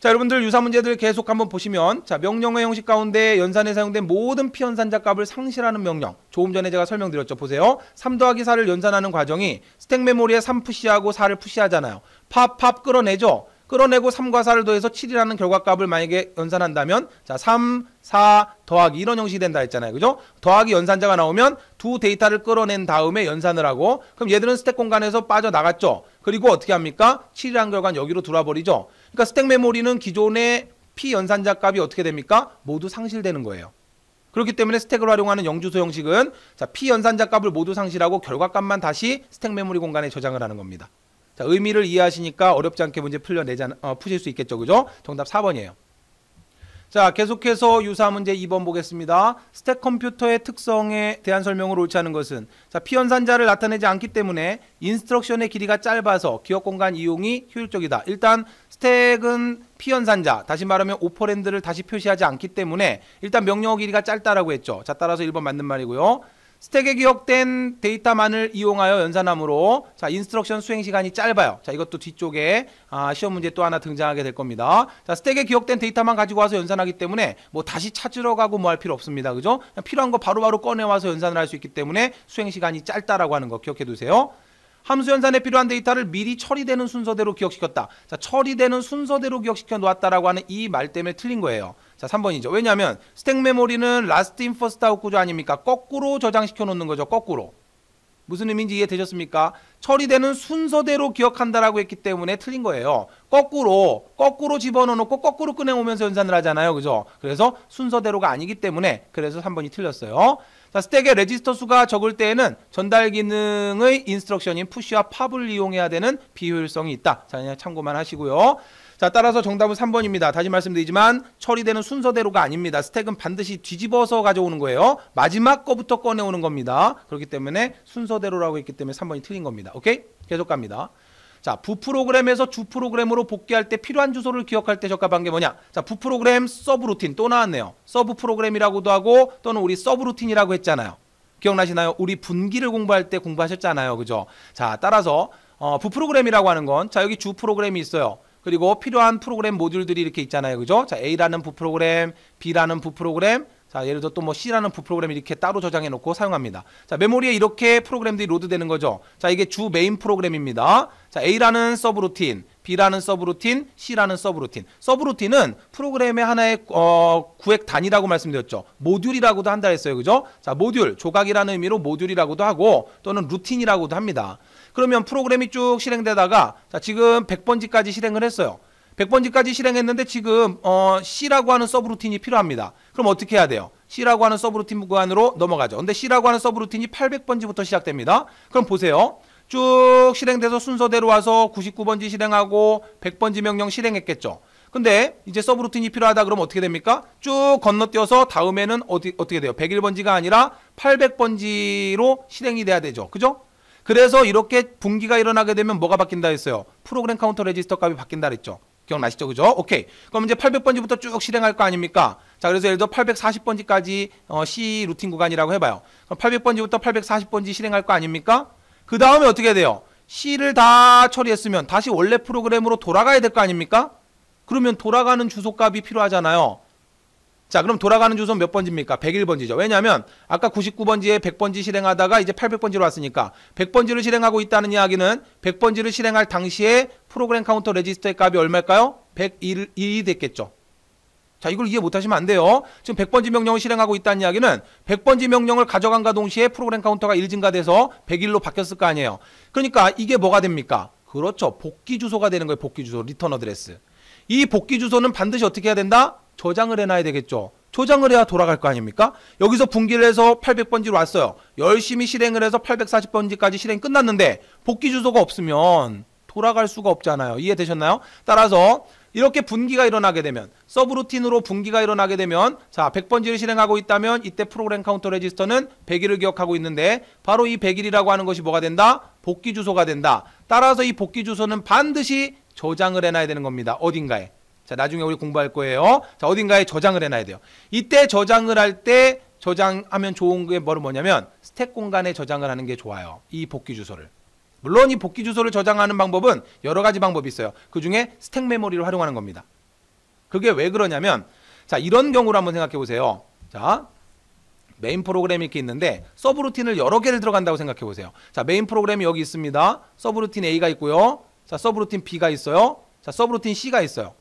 자 여러분들 유사 문제들 계속 한번 보시면 자 명령의 형식 가운데 연산에 사용된 모든 피연산자 값을 상실하는 명령 조금 전에 제가 설명드렸죠 보세요 3 더하기 4를 연산하는 과정이 스택 메모리에 3 푸시하고 4를 푸시하잖아요 팝팝 끌어내죠 끌어내고 3과 4를 더해서 7이라는 결과값을 만약에 연산한다면 자 3, 4 더하기 이런 형식이 된다 했잖아요. 그죠? 더하기 연산자가 나오면 두 데이터를 끌어낸 다음에 연산을 하고 그럼 얘들은 스택 공간에서 빠져나갔죠. 그리고 어떻게 합니까? 7이라는 결과는 여기로 돌아버리죠. 그러니까 스택 메모리는 기존의 P 연산자 값이 어떻게 됩니까? 모두 상실되는 거예요. 그렇기 때문에 스택을 활용하는 영주소 형식은 자, P 연산자 값을 모두 상실하고 결과값만 다시 스택 메모리 공간에 저장을 하는 겁니다. 자, 의미를 이해하시니까 어렵지 않게 문제 풀려내자, 어, 푸실 수 있겠죠. 그죠? 정답 4번이에요. 자, 계속해서 유사 문제 2번 보겠습니다. 스택 컴퓨터의 특성에 대한 설명을 옳지 않은 것은 자, 피연산자를 나타내지 않기 때문에 인스트럭션의 길이가 짧아서 기억 공간 이용이 효율적이다. 일단 스택은 피연산자, 다시 말하면 오퍼랜드를 다시 표시하지 않기 때문에 일단 명령어 길이가 짧다라고 했죠. 자, 따라서 1번 맞는 말이고요. 스택에 기억된 데이터만을 이용하여 연산함으로 자 인스트럭션 수행 시간이 짧아요. 자 이것도 뒤쪽에 아, 시험 문제 또 하나 등장하게 될 겁니다. 자 스택에 기억된 데이터만 가지고 와서 연산하기 때문에 뭐 다시 찾으러 가고 뭐 할 필요 없습니다. 그죠? 필요한 거 바로바로 꺼내 와서 연산을 할 수 있기 때문에 수행 시간이 짧다라고 하는 거 기억해 두세요. 함수 연산에 필요한 데이터를 미리 처리되는 순서대로 기억시켰다. 자 처리되는 순서대로 기억시켜 놓았다라고 하는 이 말 때문에 틀린 거예요. 자, 3번이죠. 왜냐하면 스택 메모리는 라스트 인 퍼스트 아웃 구조 아닙니까? 거꾸로 저장시켜 놓는 거죠. 거꾸로. 무슨 의미인지 이해되셨습니까? 처리되는 순서대로 기억한다라고 했기 때문에 틀린 거예요. 거꾸로 거꾸로 집어넣어놓고 거꾸로 꺼내오면서 연산을 하잖아요. 그죠? 그래서 순서대로가 아니기 때문에 그래서 3번이 틀렸어요. 자, 스택의 레지스터 수가 적을 때에는 전달 기능의 인스트럭션인 푸시와 팝을 이용해야 되는 비효율성이 있다. 자, 그냥 참고만 하시고요. 자, 따라서 정답은 3번입니다. 다시 말씀드리지만 처리되는 순서대로가 아닙니다. 스택은 반드시 뒤집어서 가져오는 거예요. 마지막 거부터 꺼내오는 겁니다. 그렇기 때문에 순서대로라고 했기 때문에 3번이 틀린 겁니다. 오케이? 계속 갑니다. 자, 부 프로그램에서 주 프로그램으로 복귀할 때 필요한 주소를 기억할 때 적합한 게 뭐냐? 자, 부 프로그램 서브 루틴 또 나왔네요. 서브 프로그램이라고도 하고 또는 우리 서브 루틴이라고 했잖아요. 기억나시나요? 우리 분기를 공부할 때 공부하셨잖아요. 그죠? 자, 따라서 어, 부 프로그램이라고 하는 건 자, 여기 주 프로그램이 있어요. 그리고 필요한 프로그램 모듈들이 이렇게 있잖아요. 그죠? 자, A라는 부프로그램, B라는 부프로그램, 자, 예를 들어 또 뭐 C라는 부프로그램 이렇게 따로 저장해 놓고 사용합니다. 자, 메모리에 이렇게 프로그램들이 로드되는 거죠. 자, 이게 주 메인 프로그램입니다. 자, A라는 서브루틴, B라는 서브루틴, C라는 서브루틴. 서브루틴은 프로그램의 하나의 어, 구획 단위라고 말씀드렸죠. 모듈이라고도 한다 했어요. 그죠? 자, 모듈, 조각이라는 의미로 모듈이라고도 하고 또는 루틴이라고도 합니다. 그러면 프로그램이 쭉 실행되다가 자, 지금 100번지까지 실행을 했어요. 100번지까지 실행했는데 지금 어, C라고 하는 서브루틴이 필요합니다. 그럼 어떻게 해야 돼요? C라고 하는 서브루틴 구간으로 넘어가죠. 근데 C라고 하는 서브루틴이 800번지부터 시작됩니다. 그럼 보세요. 쭉 실행돼서 순서대로 와서 99번지 실행하고 100번지 명령 실행했겠죠. 근데 이제 서브루틴이 필요하다 그러면 어떻게 됩니까? 쭉 건너뛰어서 다음에는 어디, 어떻게 돼요? 101번지가 아니라 800번지로 실행이 돼야 되죠. 그죠? 그래서 이렇게 분기가 일어나게 되면 뭐가 바뀐다 했어요? 프로그램 카운터 레지스터 값이 바뀐다 그랬죠. 기억나시죠? 그죠? 오케이. 그럼 이제 800번지부터 쭉 실행할 거 아닙니까? 자, 그래서 예를 들어 840번지까지 어, C 루팅 구간이라고 해봐요. 그럼 800번지부터 840번지 실행할 거 아닙니까? 그 다음에 어떻게 돼요? C를 다 처리했으면 다시 원래 프로그램으로 돌아가야 될 거 아닙니까? 그러면 돌아가는 주소값이 필요하잖아요. 자, 그럼 돌아가는 주소 는몇 번지입니까? 101번지죠. 왜냐하면 아까 99번지에 100번지 실행하다가 이제 800번지로 왔으니까 100번지를 실행하고 있다는 이야기는 100번지를 실행할 당시에 프로그램 카운터 레지스터의 값이 얼마일까요? 101이 됐겠죠. 자, 이걸 이해 못하시면 안 돼요. 지금 100번지 명령을 실행하고 있다는 이야기는 100번지 명령을 가져간과 동시에 프로그램 카운터가 1 증가돼서 101로 바뀌었을 거 아니에요. 그러니까 이게 뭐가 됩니까? 그렇죠. 복귀 주소가 되는 거예요. 복귀 주소, 리턴 어드레스. 이 복귀 주소는 반드시 어떻게 해야 된다? 저장을 해놔야 되겠죠. 저장을 해야 돌아갈 거 아닙니까? 여기서 분기를 해서 800번지로 왔어요. 열심히 실행을 해서 840번지까지 실행 끝났는데 복귀 주소가 없으면 돌아갈 수가 없잖아요. 이해되셨나요? 따라서 이렇게 분기가 일어나게 되면 서브루틴으로 분기가 일어나게 되면 자 100번지를 실행하고 있다면 이때 프로그램 카운터 레지스터는 100일을 기억하고 있는데 바로 이 100일이라고 하는 것이 뭐가 된다? 복귀 주소가 된다. 따라서 이 복귀 주소는 반드시 저장을 해놔야 되는 겁니다. 어딘가에. 자, 나중에 우리 공부할 거예요. 자, 어딘가에 저장을 해놔야 돼요. 이때 저장을 할 때 저장하면 좋은 게 뭐냐면 스택 공간에 저장을 하는 게 좋아요. 이 복귀 주소를. 물론 이 복귀 주소를 저장하는 방법은 여러 가지 방법이 있어요. 그 중에 스택 메모리를 활용하는 겁니다. 그게 왜 그러냐면 자, 이런 경우를 한번 생각해 보세요. 자, 메인 프로그램이 이렇게 있는데 서브루틴을 여러 개를 들어간다고 생각해 보세요. 자, 메인 프로그램이 여기 있습니다. 서브루틴 A가 있고요. 자, 서브루틴 B가 있어요. 자, 서브루틴 C가 있어요.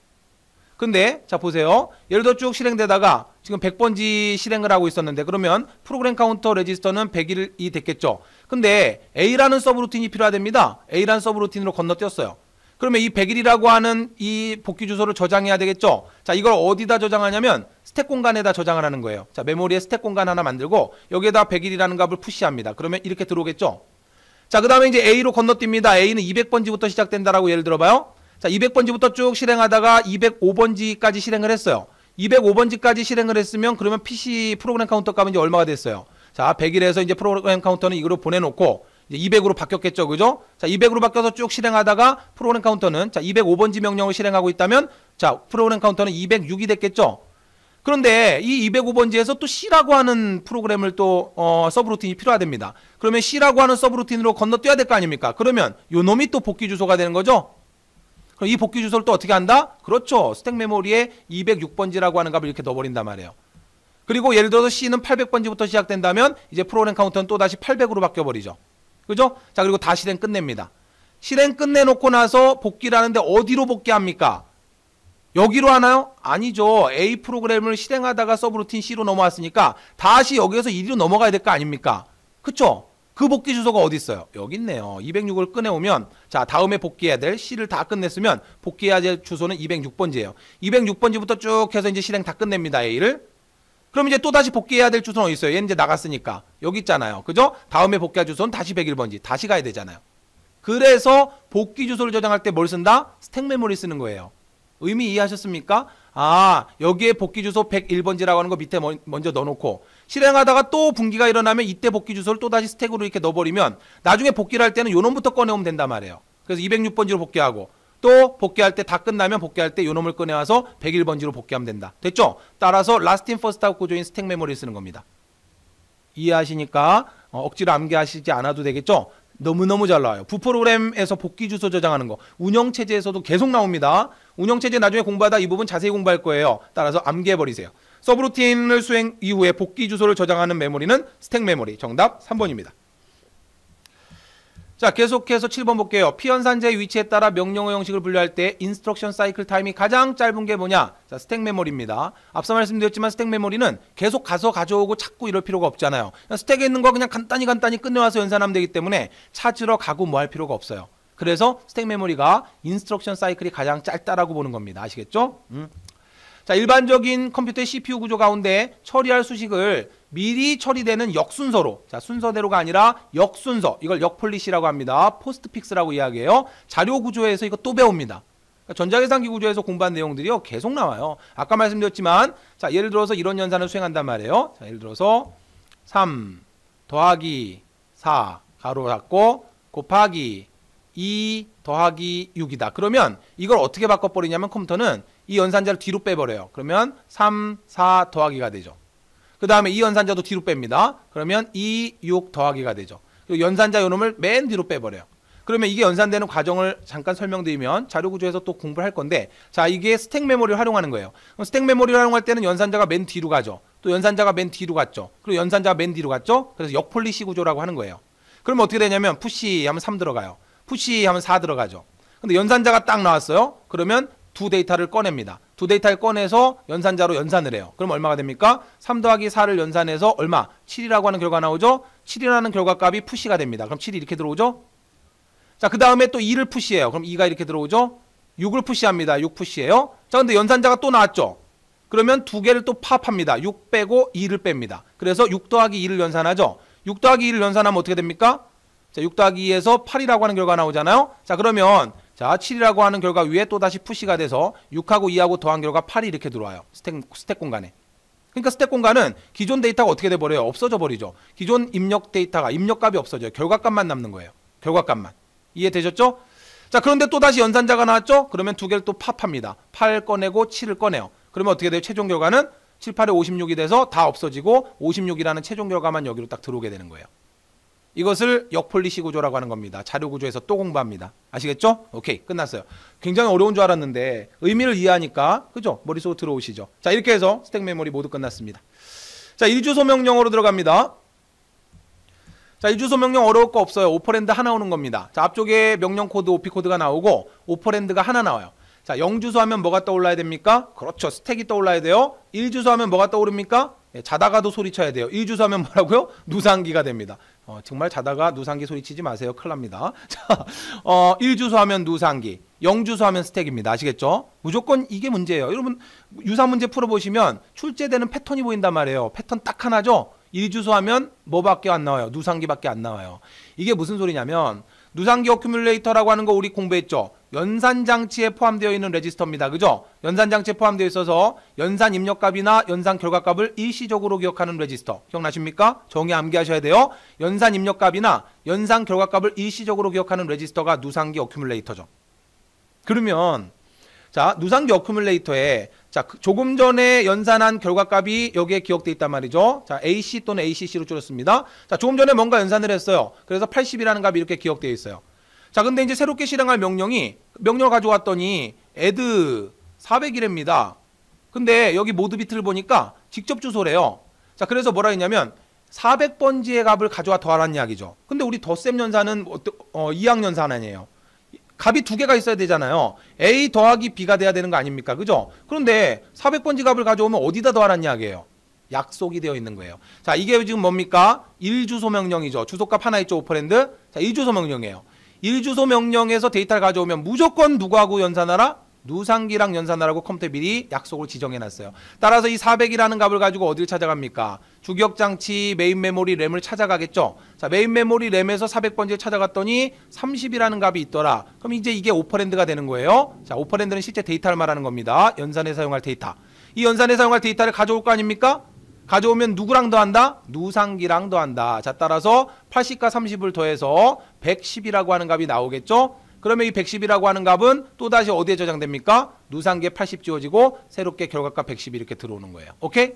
근데 자 보세요. 예를 들어 쭉 실행되다가 지금 100번지 실행을 하고 있었는데 그러면 프로그램 카운터 레지스터는 100일이 됐겠죠. 근데 A라는 서브루틴이 필요하답니다. A라는 서브루틴으로 건너뛰었어요. 그러면 이 100일이라고 하는 이 복귀 주소를 저장해야 되겠죠. 자, 이걸 어디다 저장하냐면 스택 공간에다 저장을 하는 거예요. 자, 메모리에 스택 공간 하나 만들고 여기에다 100일이라는 값을 푸시합니다. 그러면 이렇게 들어오겠죠. 자, 그 다음에 이제 A로 건너뜁니다. A는 200번지부터 시작된다라고 예를 들어봐요. 자, 200번지부터 쭉 실행하다가 205번지까지 실행을 했어요. 205번지까지 실행을 했으면 그러면 PC 프로그램 카운터 값은 이제 얼마가 됐어요? 자, 100일에서 이제 프로그램 카운터는 이걸로 보내놓고 이제 200으로 바뀌었겠죠. 그죠? 자, 200으로 바뀌어서 쭉 실행하다가 프로그램 카운터는 자, 205번지 명령을 실행하고 있다면 자, 프로그램 카운터는 206이 됐겠죠. 그런데 이 205번지에서 또 C라고 하는 프로그램을 또 어, 서브루틴이 필요하답니다. 그러면 C라고 하는 서브루틴으로 건너뛰어야 될 거 아닙니까? 그러면 요 놈이 또 복귀 주소가 되는 거죠. 그럼 이 복귀 주소를 또 어떻게 한다? 그렇죠. 스택 메모리에 206번지라고 하는 값을 이렇게 넣어버린단 말이에요. 그리고 예를 들어서 C는 800번지부터 시작된다면 이제 프로그램 카운터는 또다시 800으로 바뀌어버리죠. 그죠? 자, 그리고 다 실행 끝냅니다. 실행 끝내놓고 나서 복귀를 하는데 어디로 복귀합니까? 여기로 하나요? 아니죠. A 프로그램을 실행하다가 서브루틴 C로 넘어왔으니까 다시 여기에서 1로 넘어가야 될 거 아닙니까? 그쵸? 그 복귀 주소가 어디 있어요? 여기 있네요. 206을 꺼내오면 자 다음에 복귀해야 될 C를 다 끝냈으면 복귀해야 될 주소는 206번지예요. 206번지부터 쭉 해서 이제 실행 다 끝냅니다. A를. 그럼 이제 또 다시 복귀해야 될 주소는 어디 있어요? 얘는 이제 나갔으니까 여기 있잖아요. 그죠? 다음에 복귀할 주소는 다시 101번지 다시 가야 되잖아요. 그래서 복귀 주소를 저장할 때 뭘 쓴다? 스택 메모리 쓰는 거예요. 의미 이해하셨습니까? 아 여기에 복귀 주소 101번지라고 하는 거 밑에 먼저 넣어놓고 실행하다가 또 분기가 일어나면 이때 복귀 주소를 또다시 스택으로 이렇게 넣어버리면 나중에 복귀를 할 때는 요 놈부터 꺼내오면 된단 말이에요. 그래서 206번지로 복귀하고 또 복귀할 때 다 끝나면 복귀할 때요 놈을 꺼내와서 101번지로 복귀하면 된다. 됐죠? 따라서 라스트 인 퍼스트 아웃 구조인 스택 메모리를 쓰는 겁니다. 이해하시니까 어, 억지로 암기하시지 않아도 되겠죠? 너무너무 잘 나와요. 부프로그램에서 복귀 주소 저장하는 거. 운영체제에서도 계속 나옵니다. 운영체제 나중에 공부하다 이 부분 자세히 공부할 거예요. 따라서 암기해버리세요. 서브루틴을 수행 이후에 복귀 주소를 저장하는 메모리는 스택 메모리. 정답 3번입니다. 자, 계속해서 7번 볼게요. 피연산재의 위치에 따라 명령어 형식을 분류할 때 인스트럭션 사이클 타임이 가장 짧은 게 뭐냐? 자, 스택 메모리입니다. 앞서 말씀드렸지만 스택 메모리는 계속 가서 가져오고 찾고 이럴 필요가 없잖아요. 스택에 있는 거 그냥 간단히 간단히 끝내와서 연산하면 되기 때문에 찾으러 가고 뭐 할 필요가 없어요. 그래서 스택 메모리가 인스트럭션 사이클이 가장 짧다라고 보는 겁니다. 아시겠죠? 음. 자, 일반적인 컴퓨터의 CPU 구조 가운데 처리할 수식을 미리 처리되는 역순서로 자 순서대로가 아니라 역순서 이걸 역폴리시라고 합니다 포스트픽스라고 이야기해요 자료 구조에서 이거 또 배웁니다 그러니까 전자계산기 구조에서 공부한 내용들이요 계속 나와요 아까 말씀드렸지만 자 예를 들어서 이런 연산을 수행한단 말이에요 자 예를 들어서 3 더하기 4 가로 닫고 곱하기 2 더하기 6이다. 그러면 이걸 어떻게 바꿔버리냐면 컴퓨터는 이 연산자를 뒤로 빼버려요. 그러면 3, 4 더하기가 되죠. 그 다음에 이 연산자도 뒤로 뺍니다. 그러면 2, 6 더하기가 되죠. 그리고 연산자 요놈을 맨 뒤로 빼버려요. 그러면 이게 연산되는 과정을 잠깐 설명드리면 자료 구조에서 또 공부를 할 건데 자 이게 스택 메모리를 활용하는 거예요. 그럼 스택 메모리를 활용할 때는 연산자가 맨 뒤로 가죠. 또 연산자가 맨 뒤로 갔죠. 그리고 연산자가 맨 뒤로 갔죠. 그래서 역폴리시 구조라고 하는 거예요. 그럼 어떻게 되냐면 푸시 하면 3 들어가요. 푸시 하면 4 들어가죠. 근데 연산자가 딱 나왔어요. 그러면 두 데이터를 꺼냅니다. 두 데이터를 꺼내서 연산자로 연산을 해요. 그럼 얼마가 됩니까? 3 더하기 4를 연산해서 얼마? 7이라고 하는 결과 가 나오죠? 7이라는 결과값이 푸시가 됩니다. 그럼 7이 이렇게 들어오죠? 자, 그 다음에 또 2를 푸시해요. 그럼 2가 이렇게 들어오죠? 6을 푸시합니다. 6 푸시해요. 자, 근데 연산자가 또 나왔죠? 그러면 두 개를 또파 팝합니다. 6 빼고 2를 뺍니다. 그래서 6 더하기 2를 연산하죠? 6 더하기 2를 연산하면 어떻게 됩니까? 자, 6 더하기 2에서 8이라고 하는 결과 가 나오잖아요. 자, 그러면 자, 7이라고 하는 결과 위에 또다시 푸시가 돼서 6하고 2하고 더한 결과 8이 이렇게 들어와요. 스택, 스택 공간에. 그러니까 스택 공간은 기존 데이터가 어떻게 돼버려요? 없어져 버리죠. 기존 입력 데이터가, 입력값이 없어져요. 결과값만 남는 거예요. 결과값만. 이해되셨죠? 자, 그런데 또다시 연산자가 나왔죠? 그러면 두 개를 또 팝합니다. 8 꺼내고 7을 꺼내요. 그러면 어떻게 돼요? 최종 결과는 7, 8에 56이 돼서 다 없어지고 56이라는 최종 결과만 여기로 딱 들어오게 되는 거예요. 이것을 역폴리시 구조라고 하는 겁니다. 자료 구조에서 또 공부합니다. 아시겠죠? 오케이. 끝났어요. 굉장히 어려운 줄 알았는데 의미를 이해하니까 그죠? 머릿속으로 들어오시죠. 자, 이렇게 해서 스택 메모리 모두 끝났습니다. 자, 일주소명령으로 들어갑니다. 자, 일주소 명령 어려울 거 없어요. 오퍼랜드 하나 오는 겁니다. 자, 앞쪽에 명령 코드, 오피 코드가 나오고 오퍼랜드가 하나 나와요. 자, 0주소 하면 뭐가 떠올라야 됩니까? 그렇죠. 스택이 떠올라야 돼요. 1주소 하면 뭐가 떠오릅니까? 예, 자다가도 소리쳐야 돼요. 1주소 하면 뭐라고요? 누상기가 됩니다. 어, 정말 자다가 누상기 소리치지 마세요. 큰일 납니다. 자, 어, 1주소 하면 누상기, 0주소 하면 스택입니다. 아시겠죠? 무조건 이게 문제예요. 여러분 유사 문제 풀어보시면 출제되는 패턴이 보인단 말이에요. 패턴 딱 하나죠? 1주소 하면 뭐밖에 안 나와요? 누상기밖에 안 나와요. 이게 무슨 소리냐면 누상기 어큐뮬레이터라고 하는 거 우리 공부했죠? 연산 장치에 포함되어 있는 레지스터입니다. 그죠? 연산 장치에 포함되어 있어서 연산 입력값이나 연산 결과값을 일시적으로 기억하는 레지스터. 기억나십니까? 정의 암기하셔야 돼요. 연산 입력값이나 연산 결과값을 일시적으로 기억하는 레지스터가 누상기 어큐뮬레이터죠. 그러면 자, 누상기 어큐뮬레이터에 자, 그 조금 전에 연산한 결과값이 여기에 기억돼 있단 말이죠. 자, AC 또는 ACC로 줄였습니다. 자, 조금 전에 뭔가 연산을 했어요. 그래서 80이라는 값이 이렇게 기억되어 있어요. 자, 근데 이제 새롭게 실행할 명령이 명령을 가져왔더니 add 400이랍니다. 근데 여기 모드 비트를 보니까 직접 주소래요. 자, 그래서 뭐라 했냐면 400번지의 값을 가져와 더하라는 이야기죠. 근데 우리 더셈 연산은 어, 2학년산 아니에요. 값이 두 개가 있어야 되잖아요. A 더하기 B가 돼야 되는 거 아닙니까? 그죠? 그런데 400번지 값을 가져오면 어디다 더하라는 이야기예요? 약속이 되어 있는 거예요. 자, 이게 지금 뭡니까? 1주소 명령이죠. 주소값 하나 있죠, 오퍼랜드. 자, 1주소 명령이에요. 일주소 명령에서 데이터를 가져오면 무조건 누구하고 연산하라? 누상기랑 연산하라고 컴퓨터 미리 약속을 지정해놨어요. 따라서 이 400이라는 값을 가지고 어디를 찾아갑니까? 주격장치 메인 메모리 램을 찾아가겠죠. 자 메인 메모리 램에서 4 0 0번째를 찾아갔더니 30이라는 값이 있더라. 그럼 이제 이게 오퍼랜드가 되는 거예요. 자 오퍼랜드는 실제 데이터를 말하는 겁니다. 연산에 사용할 데이터. 이 연산에 사용할 데이터를 가져올 거 아닙니까? 가져오면 누구랑 더한다? 누상기랑 더한다. 자 따라서 80과 30을 더해서 110이라고 하는 값이 나오겠죠? 그러면 이 110이라고 하는 값은 또다시 어디에 저장됩니까? 누상계 80 지워지고 새롭게 결과값 110 이렇게 들어오는 거예요. 오케이?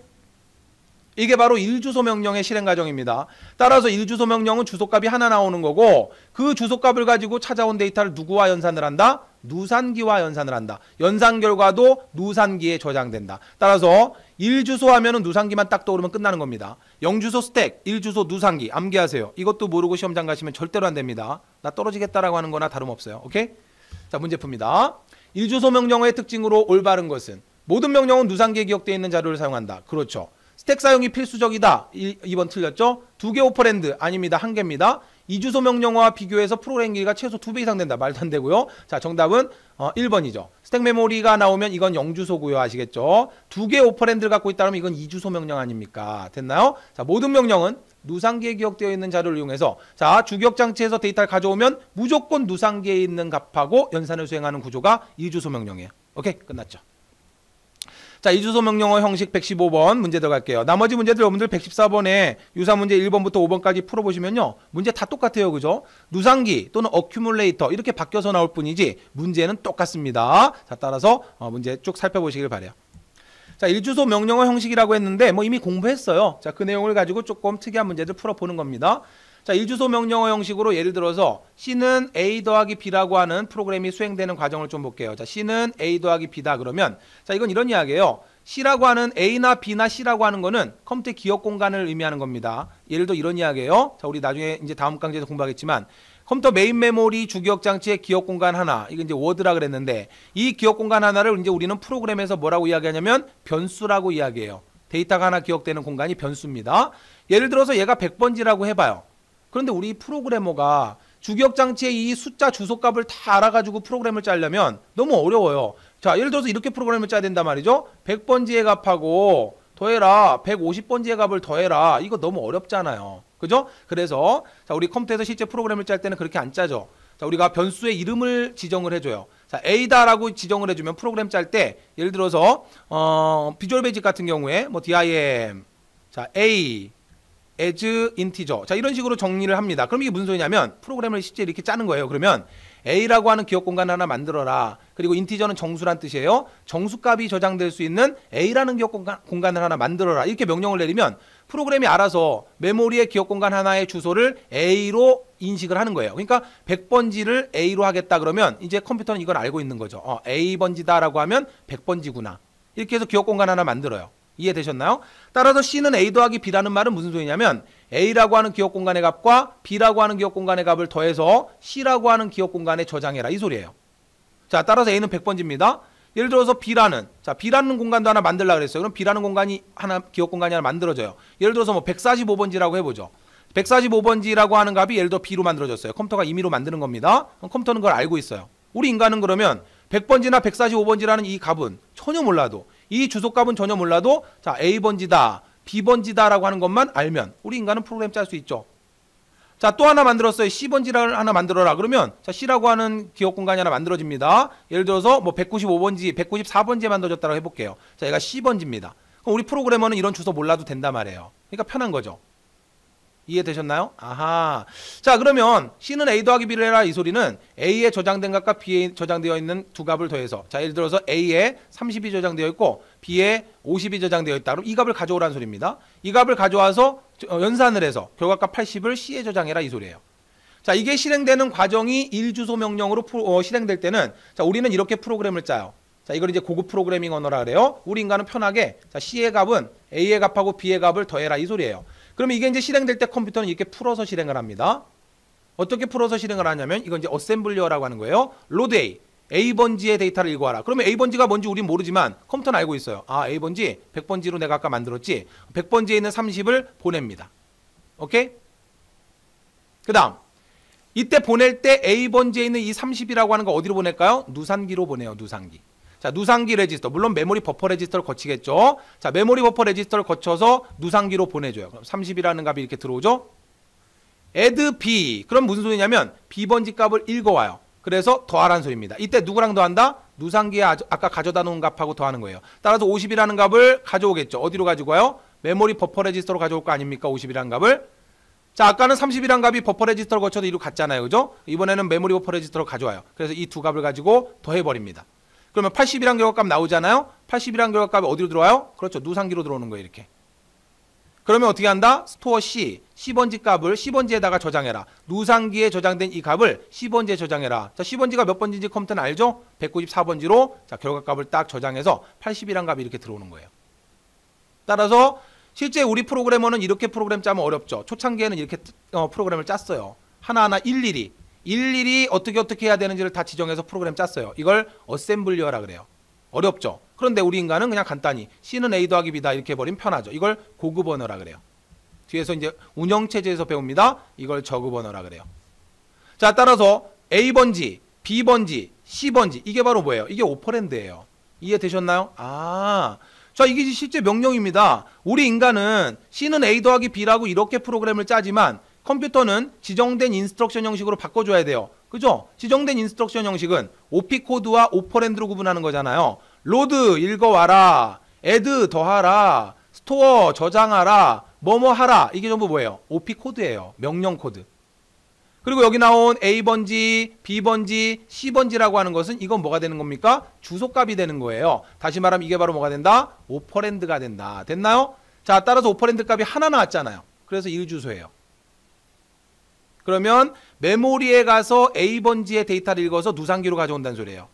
이게 바로 일주소 명령의 실행 과정입니다. 따라서 일주소 명령은 주소값이 하나 나오는 거고 그 주소값을 가지고 찾아온 데이터를 누구와 연산을 한다? 누산기와 연산을 한다. 연산 결과도 누산기에 저장된다. 따라서 일주소 하면은 누산기만 딱 떠오르면 끝나는 겁니다. 영주소 스택, 일주소 누상기 암기하세요. 이것도 모르고 시험장 가시면 절대로 안 됩니다. 나 떨어지겠다라고 하는 거나 다름없어요. 오케이? 자, 문제풉니다 일주소 명령어의 특징으로 올바른 것은 모든 명령은 누상기에 기억되어 있는 자료를 사용한다. 그렇죠. 스택 사용이 필수적이다. 2번 틀렸죠? 두 개 오퍼랜드 아닙니다. 한 개입니다. 이주소 명령어와 비교해서 프로그램 길이가 최소 2배 이상 된다. 말도 안 되고요. 자, 정답은 어, 1번이죠. 스택 메모리가 나오면 이건 영주소고요 아시겠죠? 두 개 오퍼랜드를 갖고 있다면 이건 이주소 명령 아닙니까? 됐나요? 자, 모든 명령은 누상기에 기억되어 있는 자료를 이용해서 자, 주격 장치에서 데이터를 가져오면 무조건 누상기에 있는 값하고 연산을 수행하는 구조가 이주소 명령이에요. 오케이, 끝났죠. 자, 이주소 명령어 형식 115번 문제 들어갈게요. 나머지 문제들 여러분들 114번에 유사 문제 1번부터 5번까지 풀어보시면요. 문제 다 똑같아요. 그죠? 누상기 또는 어큐뮬레이터 이렇게 바뀌어서 나올 뿐이지 문제는 똑같습니다. 자, 따라서 어, 문제 쭉 살펴보시길 바래요. 자, 일주소 명령어 형식이라고 했는데 뭐 이미 공부했어요. 자, 그 내용을 가지고 조금 특이한 문제들 풀어보는 겁니다. 자, 일주소 명령어 형식으로 예를 들어서 C는 A 더하기 B라고 하는 프로그램이 수행되는 과정을 좀 볼게요. 자, C는 A 더하기 B다 그러면 자, 이건 이런 이야기예요. C라고 하는 A나 B나 C라고 하는 거는 컴퓨터 기억 공간을 의미하는 겁니다. 예를 들어 이런 이야기예요. 자, 우리 나중에 이제 다음 강좌에서 공부하겠지만 컴퓨터 메인 메모리 주기억 장치의 기억 공간 하나, 이거 이제 워드라 그랬는데 이 기억 공간 하나를 이제 우리는 프로그램에서 뭐라고 이야기하냐면 변수라고 이야기해요. 데이터가 하나 기억되는 공간이 변수입니다. 예를 들어서 얘가 100번지라고 해봐요. 그런데 우리 프로그래머가 주격 장치의 이 숫자 주소값을 다 알아가지고 프로그램을 짜려면 너무 어려워요. 자, 예를 들어서 이렇게 프로그램을 짜야 된단 말이죠. 100번지의 값하고 더해라. 150번지의 값을 더해라. 이거 너무 어렵잖아요. 그죠? 그래서 자, 우리 컴퓨터에서 실제 프로그램을 짤 때는 그렇게 안 짜죠. 자, 우리가 변수의 이름을 지정을 해줘요. 자, A다라고 지정을 해주면 프로그램 짤 때 예를 들어서 어, 비주얼 베이직 같은 경우에 뭐 DIM 자, A as integer. 자, 이런 식으로 정리를 합니다. 그럼 이게 무슨 소리냐면 프로그램을 실제 이렇게 짜는 거예요. 그러면 a라고 하는 기억 공간 하나 만들어라. 그리고 인티저는 정수란 뜻이에요. 정수값이 저장될 수 있는 a라는 기억 공간, 공간을 하나 만들어라. 이렇게 명령을 내리면 프로그램이 알아서 메모리의 기억 공간 하나의 주소를 a로 인식을 하는 거예요. 그러니까 100번지를 a로 하겠다 그러면 이제 컴퓨터는 이걸 알고 있는 거죠. 어, a번지다라고 하면 100번지구나. 이렇게 해서 기억 공간 하나 만들어요. 이해되셨나요? 따라서 C는 A 더하기 B라는 말은 무슨 소리냐면 A라고 하는 기억 공간의 값과 B라고 하는 기억 공간의 값을 더해서 C라고 하는 기억 공간에 저장해라 이 소리예요. 자, 따라서 A는 100번지입니다. 예를 들어서 B라는 자, B라는 공간도 하나 만들라 그랬어요. 그럼 B라는 공간이 하나 기억 공간이 하나 만들어져요. 예를 들어서 뭐 145번지라고 해 보죠. 145번지라고 하는 값이 예를 들어 B로 만들어졌어요. 컴퓨터가 임의로 만드는 겁니다. 컴퓨터는 그걸 알고 있어요. 우리 인간은 그러면 100번지나 145번지라는 이 값은 전혀 몰라도 이 주소값은 전혀 몰라도 자 A번지다, B번지다라고 하는 것만 알면 우리 인간은 프로그램 짤 수 있죠. 자, 또 하나 만들었어요. C번지를 하나 만들어라. 그러면 자, C라고 하는 기억 공간이 하나 만들어집니다. 예를 들어서 뭐 195번지, 194번지에 만들어졌다고 해볼게요. 자, 얘가 C번지입니다. 그럼 우리 프로그래머는 이런 주소 몰라도 된다 말이에요. 그러니까 편한 거죠. 이해되셨나요? 아하. 자, 그러면 C는 A 더하기 B를 해라 이 소리는 A에 저장된 값과 B에 저장되어 있는 두 값을 더해서 자, 예를 들어서 A에 30이 저장되어 있고 B에 50이 저장되어 있다. 그럼 이 값을 가져오라는 소리입니다. 이 값을 가져와서 어, 연산을 해서 결과값 80을 C에 저장해라 이 소리예요. 자, 이게 실행되는 과정이 일주소 명령으로 어, 실행될 때는 자, 우리는 이렇게 프로그램을 짜요. 자, 이걸 이제 고급 프로그래밍 언어라 그래요. 우리 인간은 편하게 자, C의 값은 A의 값하고 B의 값을 더해라 이 소리예요. 그러면 이게 이제 실행될 때 컴퓨터는 이렇게 풀어서 실행을 합니다. 어떻게 풀어서 실행을 하냐면 이건 이제 어셈블리어라고 하는 거예요. 로드 A. A번지의 데이터를 읽어와라. 그러면 A번지가 뭔지 우린 모르지만 컴퓨터는 알고 있어요. 아, A번지 100번지로 내가 아까 만들었지. 100번지에 있는 30을 보냅니다. 오케이? 그 다음 이때 보낼 때 A번지에 있는 이 30이라고 하는 거 어디로 보낼까요? 누산기로 보내요. 누산기. 자, 누상기 레지스터. 물론 메모리 버퍼 레지스터를 거치겠죠. 자, 메모리 버퍼 레지스터를 거쳐서 누상기로 보내줘요. 그럼 30이라는 값이 이렇게 들어오죠. add b. 그럼 무슨 소리냐면 b번지 값을 읽어와요. 그래서 더하란 소리입니다. 이때 누구랑 더한다? 누상기에 아까 가져다 놓은 값하고 더하는 거예요. 따라서 50이라는 값을 가져오겠죠. 어디로 가지고 와요? 메모리 버퍼 레지스터로 가져올 거 아닙니까? 50이라는 값을. 자, 아까는 30이란 값이 버퍼 레지스터를 거쳐서 이로 갔잖아요. 그죠? 이번에는 메모리 버퍼 레지스터로 가져와요. 그래서 이 두 값을 가지고 더해버립니다. 그러면 80이란 결과값 나오잖아요. 80이란 결과값이 어디로 들어와요? 그렇죠. 누상기로 들어오는 거예요. 이렇게. 그러면 어떻게 한다? 스토어 C, 0원지 값을 1 0원지에다가 저장해라. 누상기에 저장된 이 값을 1 0원지에 저장해라. 자, 0원지가몇 번지인지 컴퓨터는 알죠? 194번지로 자 결과값을 딱 저장해서 80이란 값이 이렇게 들어오는 거예요. 따라서 실제 우리 프로그래머는 이렇게 프로그램 짜면 어렵죠. 초창기에는 이렇게 어, 프로그램을 짰어요. 하나하나 일일이 일일이 어떻게 어떻게 해야 되는지를 다 지정해서 프로그램 짰어요. 이걸 어셈블리어라 그래요. 어렵죠. 그런데 우리 인간은 그냥 간단히 C는 A 더하기 B다 이렇게 해버리면 편하죠. 이걸 고급 언어라 그래요. 뒤에서 이제 운영체제에서 배웁니다. 이걸 저급 언어라 그래요. 자 따라서 A번지, B번지, C번지 이게 바로 뭐예요? 이게 오퍼랜드예요. 이해되셨나요? 아, 자 이게 실제 명령입니다. 우리 인간은 C는 A 더하기 B라고 이렇게 프로그램을 짜지만 컴퓨터는 지정된 인스트럭션 형식으로 바꿔줘야 돼요. 그죠? 지정된 인스트럭션 형식은 오피 코드와 오퍼랜드로 구분하는 거잖아요. 로드 읽어와라, a 드 더하라, 스토어 저장하라, 뭐뭐 하라. 이게 전부 뭐예요? 오피 코드예요. 명령 코드. 그리고 여기 나온 A번지, B번지, C번지라고 하는 것은 이건 뭐가 되는 겁니까? 주소값이 되는 거예요. 다시 말하면 이게 바로 뭐가 된다? 오퍼랜드가 된다. 됐나요? 자, 따라서 오퍼랜드 값이 하나 나왔잖아요. 그래서 이 주소예요. 그러면 메모리에 가서 A번지의 데이터를 읽어서 누상기로 가져온다는 소리예요.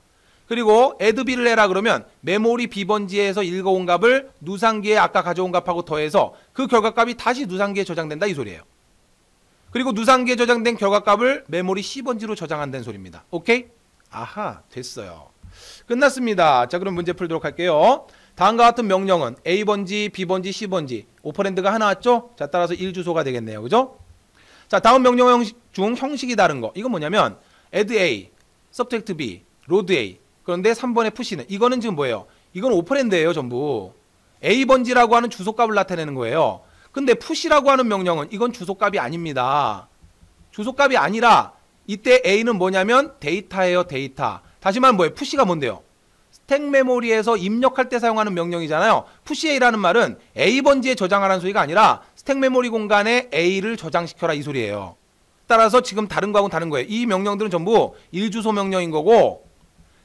그리고 에드비를 해라 그러면 메모리 B번지에서 읽어온 값을 누상기에 아까 가져온 값하고 더해서 그 결과값이 다시 누상기에 저장된다 이 소리예요. 그리고 누상기에 저장된 결과값을 메모리 C번지로 저장한다는 소리입니다. 오케이? 아하 됐어요. 끝났습니다. 자 그럼 문제 풀도록 할게요. 다음과 같은 명령은 A번지, B번지, C번지 오퍼랜드가 하나 왔죠? 자 따라서 1주소가 되겠네요. 그죠? 자, 다음 명령 형식 중 형식이 다른 거. 이건 뭐냐면 add a, subtract b, load a. 그런데 3번에 푸시는 이거는 지금 뭐예요? 이건 오퍼랜드예요, 전부. a 번지라고 하는 주소값을 나타내는 거예요. 근데 푸시라고 하는 명령은 이건 주소값이 아닙니다. 주소값이 아니라 이때 a는 뭐냐면 데이터예요, 데이터. 다시 말하면 뭐예요? 푸시가 뭔데요? 스택 메모리에서 입력할 때 사용하는 명령이잖아요. 푸시 a라는 말은 a 번지에 저장하라는 소리가 아니라 스택 메모리 공간에 A를 저장시켜라 이 소리예요. 따라서 지금 다른 거하고 다른 거예요. 이 명령들은 전부 1주소 명령인 거고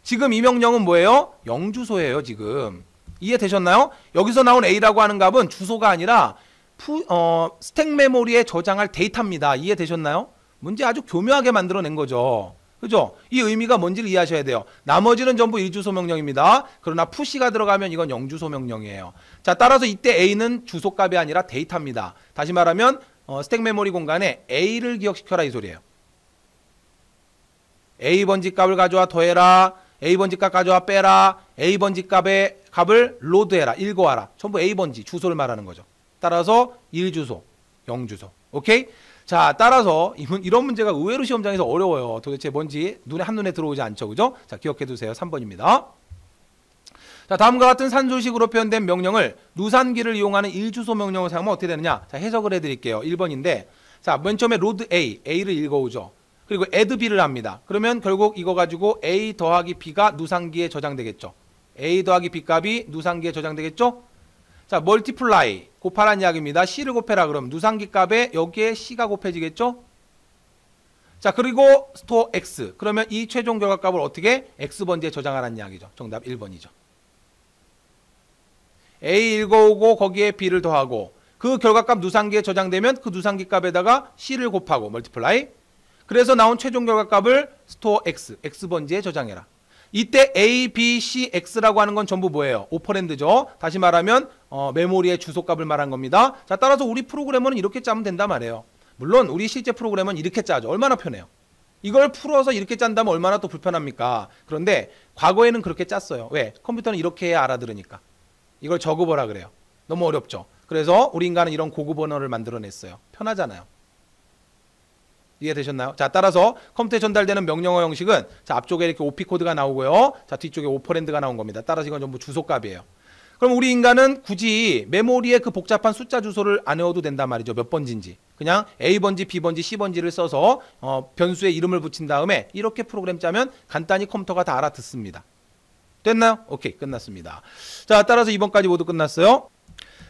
지금 이 명령은 뭐예요? 0주소예요 지금. 이해되셨나요? 여기서 나온 A라고 하는 값은 주소가 아니라 푸, 어, 스택 메모리에 저장할 데이터입니다. 이해되셨나요? 문제 아주 교묘하게 만들어낸 거죠. 그죠? 이 의미가 뭔지를 이해하셔야 돼요. 나머지는 전부 일주소 명령입니다. 그러나 푸시가 들어가면 이건 영주소 명령이에요. 자, 따라서 이때 A는 주소값이 아니라 데이터입니다. 다시 말하면 어, 스택 메모리 공간에 A를 기억시켜라 이 소리예요. A 번지 값을 가져와 더해라. A 번지 값 가져와 빼라. A 번지 값의 값을 로드해라. 읽어와라. 전부 A 번지 주소를 말하는 거죠. 따라서 일주소영주소 오케이? 자, 따라서 이런 문제가 의외로 시험장에서 어려워요. 도대체 뭔지 눈에 한눈에 들어오지 않죠. 그죠? 자, 기억해 두세요. 3번입니다. 자, 다음과 같은 산수식으로 표현된 명령을 누산기를 이용하는 일주소 명령을 사용하면 어떻게 되느냐? 자, 해석을 해 드릴게요. 1번인데. 자, 맨 처음에 로드 A, A를 읽어 오죠. 그리고 add B를 합니다. 그러면 결국 이거 가지고 A 더하기 B가 누산기에 저장되겠죠. A 더하기 B 값이 누산기에 저장되겠죠? 자, 멀티플라이 곱하란 이야기입니다. C를 곱해라 그럼 누상기 값에 여기에 C가 곱해지겠죠? 자, 그리고 스토어 X. 그러면 이 최종 결과값을 어떻게 X번지에 저장하라는 이야기죠. 정답 1번이죠. A 읽어오고 거기에 B를 더하고 그 결과값 누상기에 저장되면 그 누상기 값에다가 C를 곱하고 멀티플라이 그래서 나온 최종 결과값을 스토어 X, X번지에 저장해라. 이때 A, B, C, X라고 하는 건 전부 뭐예요? 오퍼랜드죠. 다시 말하면 어, 메모리의 주소값을 말한 겁니다. 자, 따라서 우리 프로그램은 이렇게 짜면 된다 말이에요. 물론 우리 실제 프로그램은 이렇게 짜죠. 얼마나 편해요. 이걸 풀어서 이렇게 짠다면 얼마나 또 불편합니까? 그런데 과거에는 그렇게 짰어요. 왜? 컴퓨터는 이렇게 알아들으니까. 이걸 적어어라 그래요. 너무 어렵죠. 그래서 우리 인간은 이런 고급 언어를 만들어냈어요. 편하잖아요. 이해되셨나요? 자, 따라서 컴퓨터에 전달되는 명령어 형식은 자, 앞쪽에 이렇게 OP 코드가 나오고요. 자, 뒤쪽에 오퍼랜드가 나온 겁니다. 따라서 이건 전부 주소값이에요. 그럼 우리 인간은 굳이 메모리에 그 복잡한 숫자 주소를 안 외워도 된단 말이죠. 몇 번지인지. 그냥 A번지, B번지, C번지를 써서 어, 변수에 이름을 붙인 다음에 이렇게 프로그램 짜면 간단히 컴퓨터가 다 알아듣습니다. 됐나요? 오케이, 끝났습니다. 자, 따라서 이번까지 모두 끝났어요.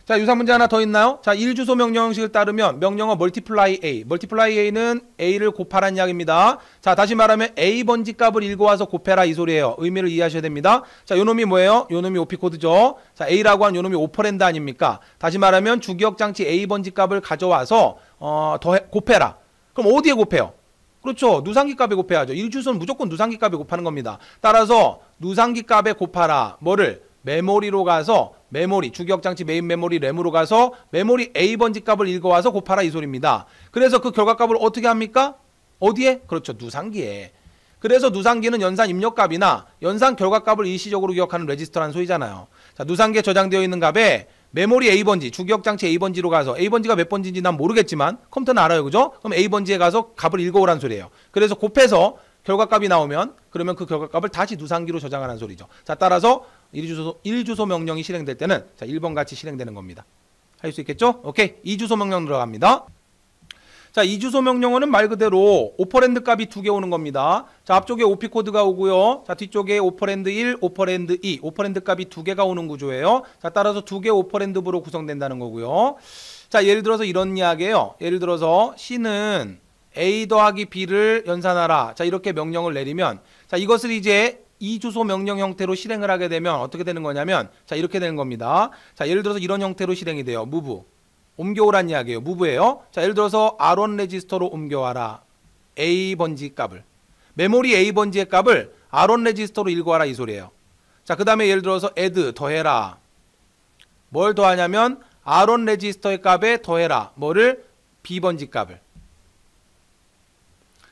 자, 유사 문제 하나 더 있나요? 자, 1주소 명령 형식을 따르면 명령어 멀티플라이 a. 멀티플라이 a는 a를 곱하란 기입니다 자, 다시 말하면 a 번지 값을 읽어와서 곱해라 이 소리예요. 의미를 이해하셔야 됩니다. 자, 요 놈이 뭐예요? 요 놈이 오피 코드죠. 자, a라고 한요 놈이 오퍼랜드 아닙니까? 다시 말하면 주격 장치 a 번지 값을 가져와서 어, 더 곱해라. 그럼 어디에 곱해요? 그렇죠. 누상기 값에 곱해야죠. 1주소는 무조건 누상기 값에 곱하는 겁니다. 따라서 누상기 값에 곱하라. 뭐를? 메모리로 가서 메모리, 주기억장치 메인 메모리 램으로 가서 메모리 A번지 값을 읽어와서 곱하라 이 소리입니다. 그래서 그 결과값을 어떻게 합니까? 어디에? 그렇죠. 누상기에. 그래서 누상기는 연산 입력값이나 연산 결과값을 일시적으로 기억하는 레지스터라는 소리잖아요. 자, 누상기에 저장되어 있는 값에 메모리 A번지, 주기억장치 A번지로 가서 A번지가 몇 번지인지 난 모르겠지만 컴퓨터는 알아요. 그죠? 그럼 A번지에 가서 값을 읽어오란 소리예요. 그래서 곱해서 결과값이 나오면 그러면 그 결과값을 다시 누상기로 저장하는 소리죠. 자, 따라서 1주소, 1주소 명령이 실행될 때는 자, 1번 같이 실행되는 겁니다. 할 수 있겠죠? 오케이. 2주소 명령 들어갑니다. 자, 2 주소 명령어는 말 그대로 오퍼랜드 값이 두 개 오는 겁니다. 자, 앞쪽에 오피 코드가 오고요. 자, 뒤쪽에 오퍼랜드 1, 오퍼랜드 2, 오퍼랜드 값이 두 개가 오는 구조예요. 자, 따라서 두 개 오퍼랜드부로 구성된다는 거고요. 자, 예를 들어서 이런 이야기예요. 예를 들어서 C는 A 더하기 B를 연산하라. 자, 이렇게 명령을 내리면 자, 이것을 이제 이 주소 명령 형태로 실행을 하게 되면 어떻게 되는 거냐면 자 이렇게 되는 겁니다. 자 예를 들어서 이런 형태로 실행이 돼요. 무브 옮겨오란 이야기예요. 무브예요. 자 예를 들어서 R1 레지스터로 옮겨와라. A 번지 값을 메모리 A 번지의 값을 R1 레지스터로 읽어와라 이 소리예요. 자 그 다음에 예를 들어서 add 더해라. 뭘 더하냐면 R1 레지스터의 값에 더해라. 뭐를 B 번지 값을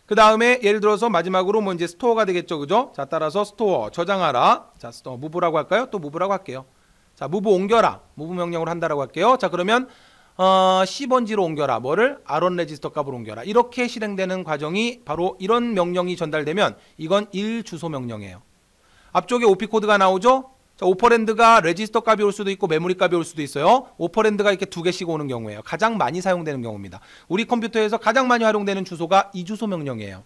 그 다음에 예를 들어서 마지막으로 뭐 이제 스토어가 되겠죠. 그죠? 자, 따라서 스토어, 저장하라. 자, 스토어, 무브라고 할까요? 또 무브라고 할게요. 자, 무브 옮겨라. 무브 명령으로 한다라고 할게요. 자, 그러면 어, 1 0번지로 옮겨라. 뭐를? 아론 레지스터 값으로 옮겨라. 이렇게 실행되는 과정이 바로 이런 명령이 전달되면 이건 1주소 명령이에요. 앞쪽에 오피 코드가 나오죠? 자, 오퍼랜드가 레지스터 값이 올 수도 있고 메모리 값이 올 수도 있어요. 오퍼랜드가 이렇게 두 개씩 오는 경우에요. 가장 많이 사용되는 경우입니다. 우리 컴퓨터에서 가장 많이 활용되는 주소가 이 주소 명령이에요.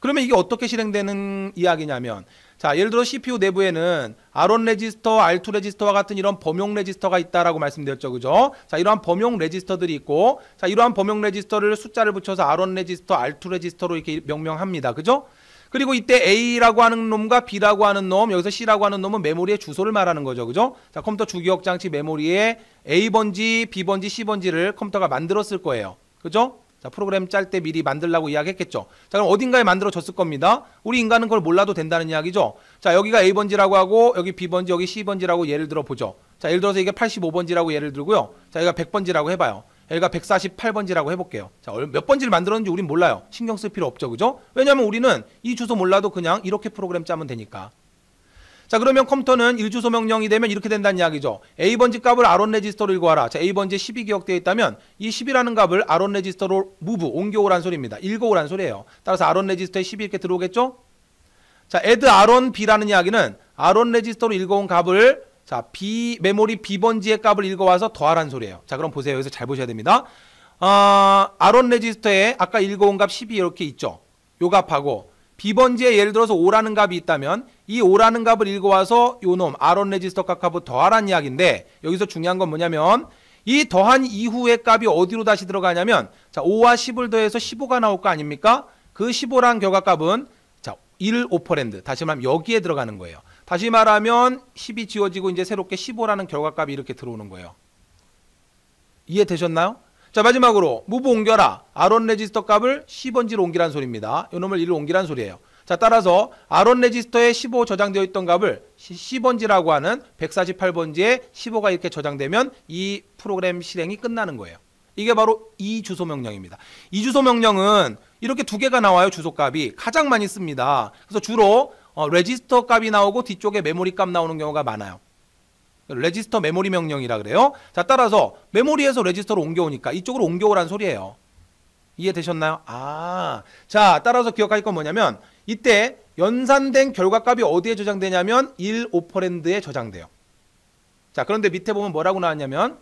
그러면 이게 어떻게 실행되는 이야기냐면 자, 예를 들어 CPU 내부에는 R1 레지스터, R2 레지스터와 같은 이런 범용 레지스터가 있다라고 말씀드렸죠. 그죠? 자, 이러한 범용 레지스터들이 있고 자, 이러한 범용 레지스터를 숫자를 붙여서 R1 레지스터, R2 레지스터로 이렇게 명명합니다. 그죠? 그리고 이때 A라고 하는 놈과 B라고 하는 놈, 여기서 C라고 하는 놈은 메모리의 주소를 말하는 거죠. 그죠? 자, 컴퓨터 주기억 장치 메모리에 A번지, B번지, C번지를 컴퓨터가 만들었을 거예요. 그죠? 자, 프로그램 짤 때 미리 만들라고 이야기했겠죠. 자, 그럼 어딘가에 만들어졌을 겁니다. 우리 인간은 그걸 몰라도 된다는 이야기죠. 자, 여기가 A번지라고 하고 여기 B번지, 여기 C번지라고 예를 들어 보죠. 자, 예를 들어서 이게 85번지라고 예를 들고요. 자, 여기가 100번지라고 해 봐요. 여기가 148번지라고 해볼게요. 자, 몇 번지를 만들었는지 우린 몰라요. 신경 쓸 필요 없죠. 그죠? 왜냐면 우리는 이 주소 몰라도 그냥 이렇게 프로그램 짜면 되니까. 자 그러면 컴퓨터는 1주소 명령이 되면 이렇게 된다는 이야기죠. A번지 값을 R1 레지스터로 읽어와라. 자 A번지에 1 2 기억되어 있다면 이 10이라는 값을 R1 레지스터로 무브, 옮겨오란 소리입니다. 읽어오란 소리예요. 따라서 R1 레지스터에 1 2이 이렇게 들어오겠죠? 자 add R1B라는 이야기는 R1 레지스터로 읽어온 값을 자, B 메모리 B번지의 값을 읽어와서 더하란 소리예요. 자, 그럼 보세요. 여기서 잘 보셔야 됩니다. 아, 아론 레지스터에 아까 읽어온 값12 이렇게 있죠. 요 값하고 B번지에 예를 들어서 5라는 값이 있다면 이 5라는 값을 읽어와서 요놈 아론 레지스터 값하고 더하란 이야기인데 여기서 중요한 건 뭐냐면 이 더한 이후의 값이 어디로 다시 들어가냐면 자 5와 10을 더해서 15가 나올 거 아닙니까? 그 15랑 결과값은 자1 오퍼랜드 다시 말하면 여기에 들어가는 거예요. 다시 말하면 10이 지워지고 이제 새롭게 15라는 결과값이 이렇게 들어오는 거예요. 이해되셨나요? 자 마지막으로 무브 옮겨라. 아론 레지스터 값을 10번지로 옮기란 소리입니다. 이놈을 1로 옮기란 소리예요. 자 따라서 아론 레지스터에 15 저장되어 있던 값을 10번지라고 하는 148번지에 15가 이렇게 저장되면 이 프로그램 실행이 끝나는 거예요. 이게 바로 이 주소 명령입니다. 이 주소 명령은 이렇게 두 개가 나와요. 주소값이 가장 많이 씁니다. 그래서 주로 어, 레지스터 값이 나오고 뒤쪽에 메모리 값 나오는 경우가 많아요. 레지스터 메모리 명령이라 그래요. 자, 따라서 메모리에서 레지스터로 옮겨오니까 이쪽으로 옮겨오란 소리예요. 이해되셨나요? 아, 자, 따라서 기억할 건 뭐냐면 이때 연산된 결과값이 어디에 저장되냐면 1 오퍼랜드에 저장돼요. 자, 그런데 밑에 보면 뭐라고 나왔냐면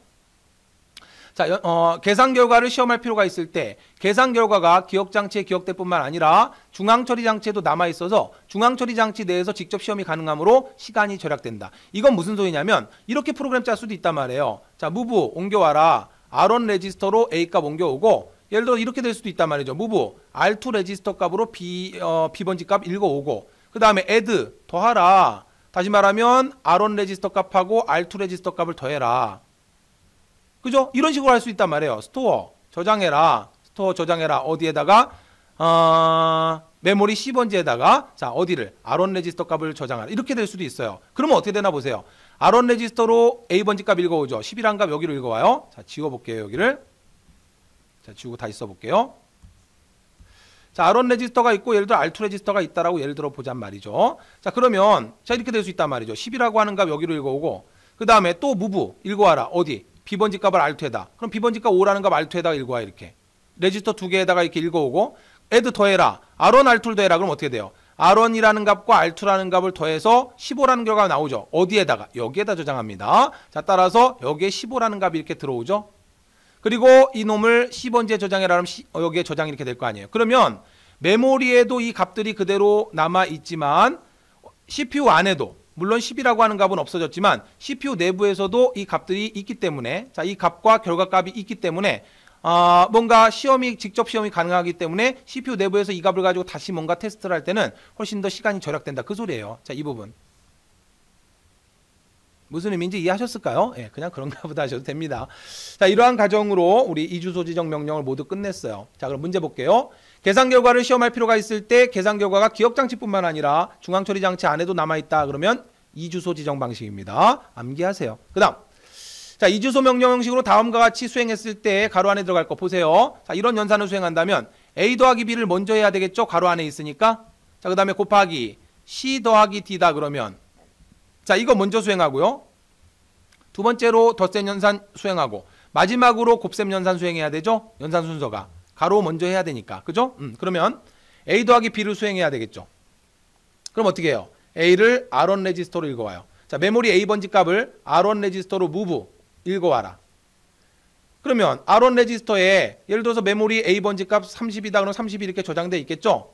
자, 그러니까 어, 계산 결과를 시험할 필요가 있을 때 계산 결과가 기억장치의 기억대뿐만 아니라 중앙처리 장치에도 남아있어서 중앙처리 장치 내에서 직접 시험이 가능하므로 시간이 절약된다. 이건 무슨 소리냐면 이렇게 프로그램 짤 수도 있단 말이에요. 자, 무브 옮겨와라. R1 레지스터로 A값 옮겨오고 예를 들어 이렇게 될 수도 있단 말이죠. 무브 R2 레지스터 값으로 B, 어, B번지 값 읽어오고 그 다음에 add 더하라. 다시 말하면 R1 레지스터 값하고 R2 레지스터 값을 더해라. 그죠? 이런 식으로 할 수 있단 말이에요. 스토어 저장해라. 스토어 저장해라. 어디에다가 어, 메모리 10번지에다가 자 어디를 아론 레지스터 값을 저장하라. 이렇게 될 수도 있어요. 그러면 어떻게 되나 보세요. 아론 레지스터로 A번지 값 읽어오죠. 11한 값 여기로 읽어와요. 자 지워볼게요. 여기를 자 지우고 다시 써볼게요. 자, 아론 레지스터가 있고 예를 들어 알2 레지스터가 있다라고 예를 들어 보자 말이죠. 자, 그러면 자 이렇게 될 수 있단 말이죠. 10이라고 하는 값 여기로 읽어오고 그 다음에 또 무브 읽어와라. 어디? 비번지 값을 알토에다. 그럼 비번지값 5라는 값알토에다 읽어와 이렇게. 레지스터 두 개에다가 이렇게 읽어오고 애드 더해라. R1, 알2를 더해라. 그럼 어떻게 돼요? R1이라는 값과 R2라는 값을 더해서 15라는 결과가 나오죠. 어디에다가? 여기에다 저장합니다. 자, 따라서 여기에 15라는 값이 이렇게 들어오죠. 그리고 이놈을 10번째 저장해라 하면 여기에 저장 이렇게 될 거 아니에요. 그러면 메모리에도 이 값들이 그대로 남아있지만 CPU 안에도 물론 10이라고 하는 값은 없어졌지만 CPU 내부에서도 이 값들이 있기 때문에 자 이 값과 결과값이 있기 때문에 어, 뭔가 시험이 직접 시험이 가능하기 때문에 CPU 내부에서 이 값을 가지고 다시 뭔가 테스트를 할 때는 훨씬 더 시간이 절약된다 그 소리예요. 자 이 부분 무슨 의미인지 이해하셨을까요? 예, 그냥 그런가 보다 하셔도 됩니다. 자 이러한 과정으로 우리 이주소 지정 명령을 모두 끝냈어요. 자 그럼 문제 볼게요. 계산 결과를 시험할 필요가 있을 때 계산 결과가 기억 장치뿐만 아니라 중앙 처리 장치 안에도 남아 있다 그러면 이주소 지정 방식입니다. 암기하세요. 그다음 자, 이주소 명령 형식으로 다음과 같이 수행했을 때 가로 안에 들어갈 거 보세요. 자, 이런 연산을 수행한다면 A 더하기 B를 먼저 해야 되겠죠? 가로 안에 있으니까. 자, 그 다음에 곱하기 C 더하기 D다 그러면 자, 이거 먼저 수행하고요. 두 번째로 덧셈 연산 수행하고 마지막으로 곱셈 연산 수행해야 되죠? 연산 순서가. 바로 먼저 해야 되니까. 그죠? 음, 그러면 A 더하기 B를 수행해야 되겠죠. 그럼 어떻게 해요? A를 R1 레지스터로 읽어와요. 자, 메모리 A번지 값을 R1 레지스터로 무브 읽어와라. 그러면 R1 레지스터에 예를 들어서 메모리 A번지 값 30이다 그러면 30이 이렇게 저장돼 있겠죠?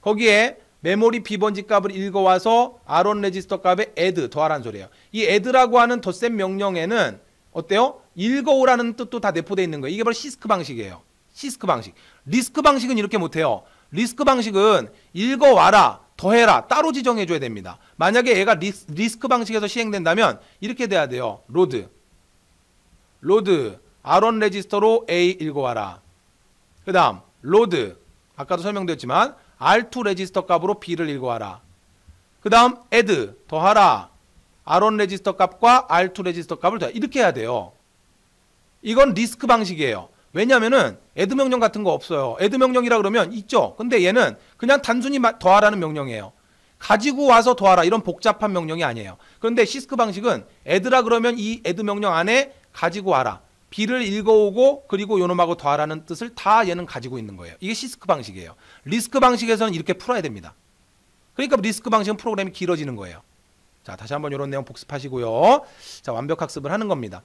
거기에 메모리 B번지 값을 읽어와서 R1 레지스터 값에 add 더하라는 소리예요. 이 add라고 하는 덧셈 명령에는 어때요? 읽어오라는 뜻도 다 내포되어 있는 거예요. 이게 바로 시스크 방식이에요. 시스크 방식. 리스크 방식은 이렇게 못해요. 리스크 방식은 읽어와라, 더해라, 따로 지정해줘야 됩니다. 만약에 얘가 리스, 리스크 방식에서 시행된다면 이렇게 돼야 돼요. 로드, 로드, 아론 레지스터로 A 읽어와라. 그 다음 로드, 아까도 설명드렸지만 R2 레지스터 값으로 B를 읽어와라. 그 다음 add, 더하라. 아론 레지스터 값과 R2 레지스터 값을 더하 이렇게 해야 돼요. 이건 리스크 방식이에요. 왜냐면은 애드 명령 같은 거 없어요. 애드 명령이라 그러면 있죠. 근데 얘는 그냥 단순히 더하라는 명령이에요. 가지고 와서 더하라 이런 복잡한 명령이 아니에요. 그런데 시스크 방식은 애드라 그러면 이 애드 명령 안에 가지고 와라. B를 읽어오고 그리고 요놈하고 더하라는 뜻을 다 얘는 가지고 있는 거예요. 이게 시스크 방식이에요. 리스크 방식에서는 이렇게 풀어야 됩니다. 그러니까 리스크 방식은 프로그램이 길어지는 거예요. 자 다시 한번 이런 내용 복습하시고요. 자 완벽 학습을 하는 겁니다.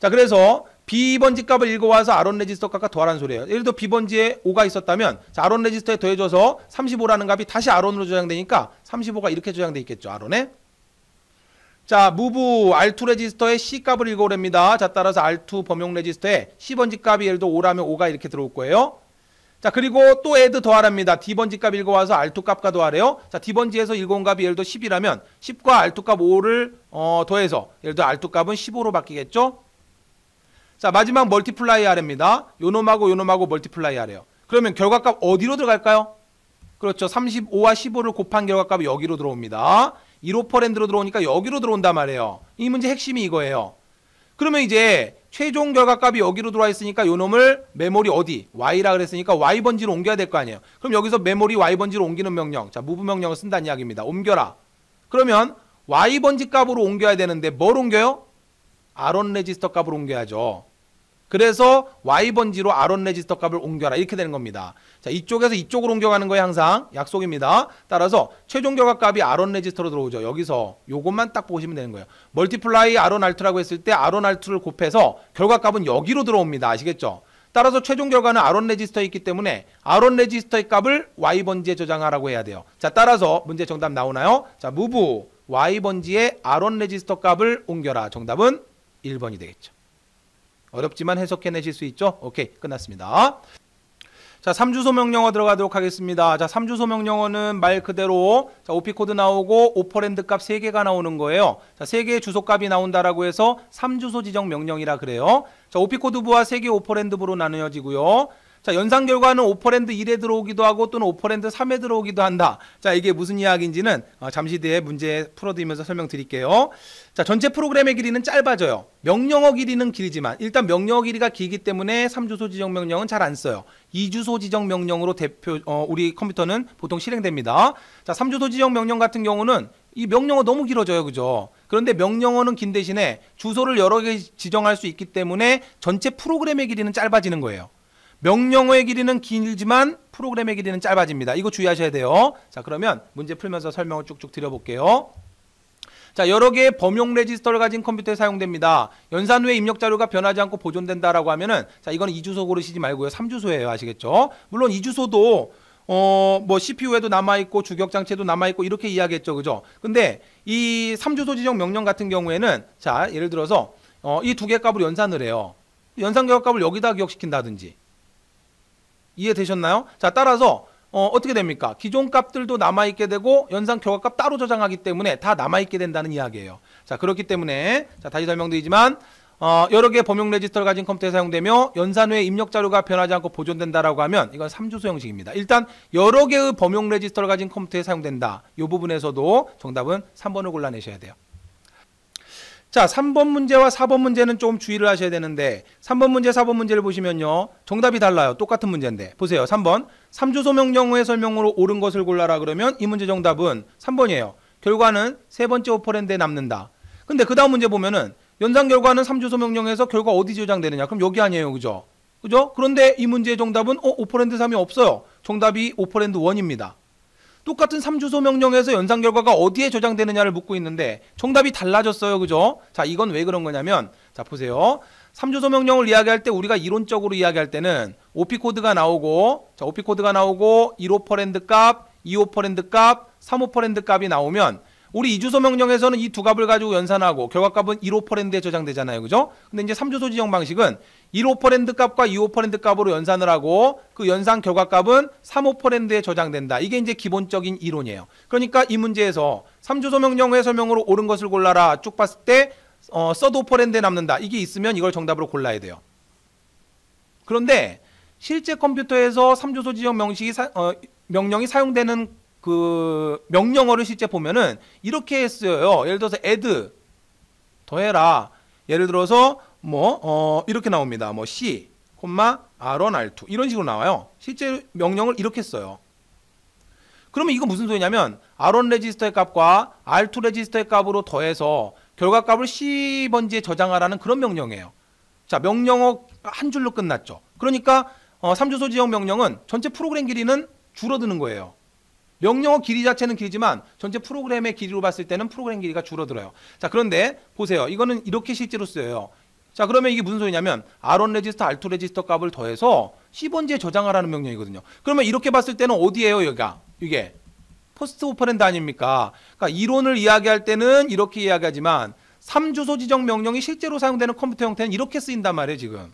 자 그래서 비번지 값을 읽어와서 아론 레지스터 값과 더하라는 소리예요. 예를 들어 비번지에 5가 있었다면 자, 아론 레지스터에 더해줘서 35라는 값이 다시 아론으로 저장되니까 35가 이렇게 저장돼 있겠죠. 아론에. 자, 무브 R2 레지스터에 C 값을 읽어오랍니다. 자, 따라서 R2 범용 레지스터에 C번지 값이 예를 들어 5라면 5가 이렇게 들어올 거예요. 자, 그리고 또 add 더하랍니다. D번지 값 읽어와서 R2 값과 더하래요. 자, D번지에서 읽어온 값이 예를 들어 10이라면 10과 R2 값 5를 어, 더해서 예를 들어 R2 값은 15로 바뀌겠죠? 자 마지막 멀티플라이 아래입니다. 요놈하고 요놈하고 멀티플라이 아래요. 그러면 결과값 어디로 들어갈까요? 그렇죠. 35와 15를 곱한 결과값이 여기로 들어옵니다. 1호퍼렌드로 들어오니까 여기로 들어온단 말이에요. 이 문제 핵심이 이거예요. 그러면 이제 최종 결과값이 여기로 들어와 있으니까 요놈을 메모리 어디? Y라 그랬으니까 Y번지로 옮겨야 될 거 아니에요. 그럼 여기서 메모리 Y번지로 옮기는 명령. 자, 무브 명령을 쓴다는 이야기입니다. 옮겨라. 그러면 Y번지 값으로 옮겨야 되는데 뭘 옮겨요? 아론 레지스터 값으로 옮겨야죠. 그래서 Y번지로 아론 레지스터 값을 옮겨라 이렇게 되는 겁니다. 자 이쪽에서 이쪽으로 옮겨가는 거예요 항상 약속입니다. 따라서 최종 결과 값이 아론 레지스터로 들어오죠. 여기서 요것만 딱 보시면 되는 거예요. 멀티플라이 아론 알트라고 했을 때 아론 알트를 곱해서 결과 값은 여기로 들어옵니다. 아시겠죠? 따라서 최종 결과는 아론 레지스터에 있기 때문에 아론 레지스터의 값을 Y번지에 저장하라고 해야 돼요. 자 따라서 문제 정답 나오나요? 자 무브 Y번지에 아론 레지스터 값을 옮겨라. 정답은 1번이 되겠죠. 어렵지만 해석해내실 수 있죠? 오케이 끝났습니다. 자, 3주소 명령어 들어가도록 하겠습니다. 자, 3주소 명령어는 말 그대로 자, OP 코드 나오고 오퍼랜드 값 3개가 나오는 거예요. 자, 3개의 주소 값이 나온다라고 해서 3주소 지정 명령이라 그래요. 자, OP 코드 부와 3개 오퍼랜드 부로 나누어지고요. 자, 연상 결과는 오퍼랜드 1에 들어오기도 하고 또는 오퍼랜드 3에 들어오기도 한다. 자, 이게 무슨 이야기인지는 어, 잠시 뒤에 문제 풀어드리면서 설명드릴게요. 자, 전체 프로그램의 길이는 짧아져요. 명령어 길이는 길지만 일단 명령어 길이가 길기 때문에 3주소 지정 명령은 잘 안 써요. 2주소 지정 명령으로 대표 어, 우리 컴퓨터는 보통 실행됩니다. 자, 3주소 지정 명령 같은 경우는 이 명령어 너무 길어져요. 그죠? 그런데 명령어는 긴 대신에 주소를 여러 개 지정할 수 있기 때문에 전체 프로그램의 길이는 짧아지는 거예요. 명령어의 길이는 길지만 프로그램의 길이는 짧아집니다. 이거 주의하셔야 돼요. 자 그러면 문제 풀면서 설명을 쭉쭉 드려볼게요. 자 여러 개의 범용 레지스터를 가진 컴퓨터에 사용됩니다. 연산 후에 입력 자료가 변하지 않고 보존된다라고 하면은 자이건는 2주소 고르시지 말고요. 3주소예요. 아시겠죠? 물론 2주소도 어 뭐 CPU에도 남아 있고 주격 장치에도 남아 있고 이렇게 이야기했죠. 그죠? 근데 이 3주소 지정 명령 같은 경우에는 자 예를 들어서 어, 이 두 개 값을 연산을 해요. 연산 결과 값을 여기다 기억시킨다든지 이해되셨나요? 자, 따라서 어, 어떻게 됩니까? 기존 값들도 남아있게 되고 연산 결과값 따로 저장하기 때문에 다 남아있게 된다는 이야기예요. 자, 그렇기 때문에 자, 다시 설명드리지만 어, 여러 개의 범용 레지스터를 가진 컴퓨터에 사용되며 연산 후에 입력 자료가 변하지 않고 보존된다라고 하면 이건 3주소 형식입니다. 일단 여러 개의 범용 레지스터를 가진 컴퓨터에 사용된다. 이 부분에서도 정답은 3번을 골라내셔야 돼요. 자, 3번 문제와 4번 문제는 조금 주의를 하셔야 되는데 3번 문제, 4번 문제를 보시면요. 정답이 달라요. 똑같은 문제인데. 보세요. 3번. 3주 소명령의 설명으로 옳은 것을 골라라 그러면 이 문제 정답은 3번이에요. 결과는 세 번째 오퍼랜드에 남는다. 근데 그 다음 문제 보면은 연산 결과는 3주 소명령에서 결과 어디 저장되느냐. 그럼 여기 아니에요. 그죠? 그죠? 그런데 이 문제의 정답은 어, 오퍼랜드 3이 없어요. 정답이 오퍼랜드 1입니다. 똑같은 3주소 명령에서 연산 결과가 어디에 저장되느냐를 묻고 있는데 정답이 달라졌어요. 그죠? 자, 이건 왜 그런 거냐면 자, 보세요. 3주소 명령을 이야기할 때 우리가 이론적으로 이야기할 때는 OP 코드가 나오고 자, OP 코드가 나오고 1호퍼랜드 값, 2호퍼랜드 값, 3호퍼랜드 값이 나오면 우리 이주소 명령에서는 이 두 값을 가지고 연산하고 결과값은 1오퍼랜드에 저장되잖아요. 그죠? 근데 이제 3주소 지정 방식은 1오퍼랜드 값과 2오퍼랜드 값으로 연산을 하고 그 연산 결과값은 3오퍼랜드에 저장된다. 이게 이제 기본적인 이론이에요. 그러니까 이 문제에서 3주소 명령의 설명으로 옳은 것을 골라라 쭉 봤을 때 어, 서드 오퍼랜드에 남는다. 이게 있으면 이걸 정답으로 골라야 돼요. 그런데 실제 컴퓨터에서 3주소 지정 명식이 사, 어, 명령이 사용되는 그 명령어를 실제 보면은 이렇게 쓰여요. 예를 들어서 add 더해라. 예를 들어서 뭐 어, 이렇게 나옵니다. 뭐 c 콤마 r1 r2 이런 식으로 나와요. 실제 명령을 이렇게 써요. 그러면 이거 무슨 소리냐면 r1 레지스터의 값과 r2 레지스터의 값으로 더해서 결과값을 c번지에 저장하라는 그런 명령이에요. 자, 명령어 한 줄로 끝났죠. 그러니까 어, 3주 소지역 명령은 전체 프로그램 길이는 줄어드는 거예요. 명령어 길이 자체는 길지만 전체 프로그램의 길이로 봤을 때는 프로그램 길이가 줄어들어요. 자 그런데 보세요. 이거는 이렇게 실제로 쓰여요. 자 그러면 이게 무슨 소리냐면 R1 레지스터, R2 레지스터 값을 더해서 C번지에 저장하라는 명령이거든요. 그러면 이렇게 봤을 때는 어디예요 여기가? 이게 포스트 오퍼랜드 아닙니까? 그러니까 이론을 이야기할 때는 이렇게 이야기하지만 3주소 지정 명령이 실제로 사용되는 컴퓨터 형태는 이렇게 쓰인단 말이에요 지금.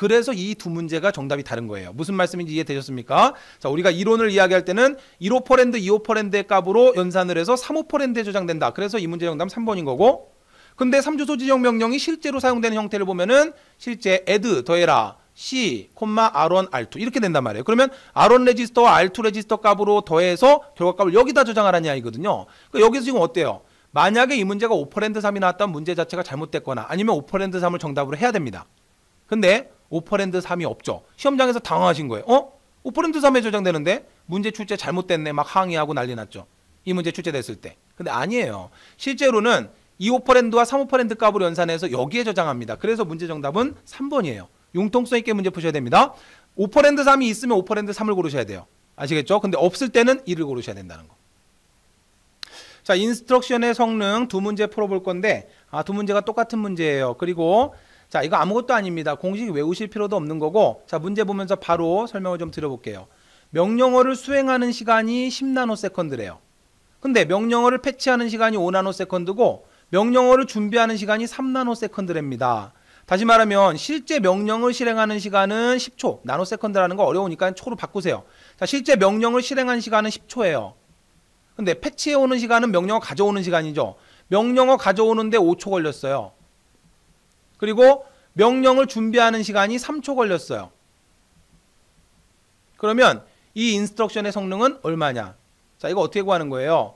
그래서 이 두 문제가 정답이 다른 거예요. 무슨 말씀인지 이해되셨습니까? 자, 우리가 이론을 이야기할 때는 1호 퍼랜드, 2호 퍼랜드의 값으로 연산을 해서 3호 퍼랜드에 저장된다. 그래서 이 문제 정답은 3번인 거고. 근데 3주소지정 명령이 실제로 사용되는 형태를 보면은 실제 add 더해라 C, R1, R2 이렇게 된단 말이에요. 그러면 R1 레지스터와 R2 레지스터 값으로 더해서 결과값을 여기다 저장하라는 이야기거든요. 그러니까 여기서 지금 어때요? 만약에 이 문제가 오퍼랜드 3이 나왔다면 문제 자체가 잘못됐거나 아니면 오퍼랜드 3을 정답으로 해야 됩니다. 근데 오퍼랜드 3이 없죠. 시험장에서 당황하신 거예요. 어? 오퍼랜드 3에 저장되는데 문제 출제 잘못됐네 막 항의하고 난리 났죠. 이 문제 출제됐을 때. 근데 아니에요. 실제로는 이 오퍼랜드와 3 오퍼랜드 값으로 연산해서 여기에 저장합니다. 그래서 문제 정답은 3번이에요. 융통성 있게 문제 푸셔야 됩니다. 오퍼랜드 3이 있으면 오퍼랜드 3을 고르셔야 돼요. 아시겠죠? 근데 없을 때는 1을 고르셔야 된다는 거. 자, 인스트럭션의 성능 두 문제 풀어볼 건데 아, 두 문제가 똑같은 문제예요. 그리고 자, 이거 아무것도 아닙니다. 공식 외우실 필요도 없는 거고 자, 문제 보면서 바로 설명을 좀 드려볼게요. 명령어를 수행하는 시간이 10나노 세컨드래요. 근데 명령어를 패치하는 시간이 5나노 세컨드고 명령어를 준비하는 시간이 3나노 세컨드랍니다. 다시 말하면 실제 명령을 실행하는 시간은 10초, 나노 세컨드라는 거 어려우니까 초로 바꾸세요. 자, 실제 명령을 실행한 시간은 10초예요. 근데 패치해 오는 시간은 명령어 가져오는 시간이죠. 명령어 가져오는데 5초 걸렸어요. 그리고 명령을 준비하는 시간이 3초 걸렸어요. 그러면 이 인스트럭션의 성능은 얼마냐? 자, 이거 어떻게 구하는 거예요?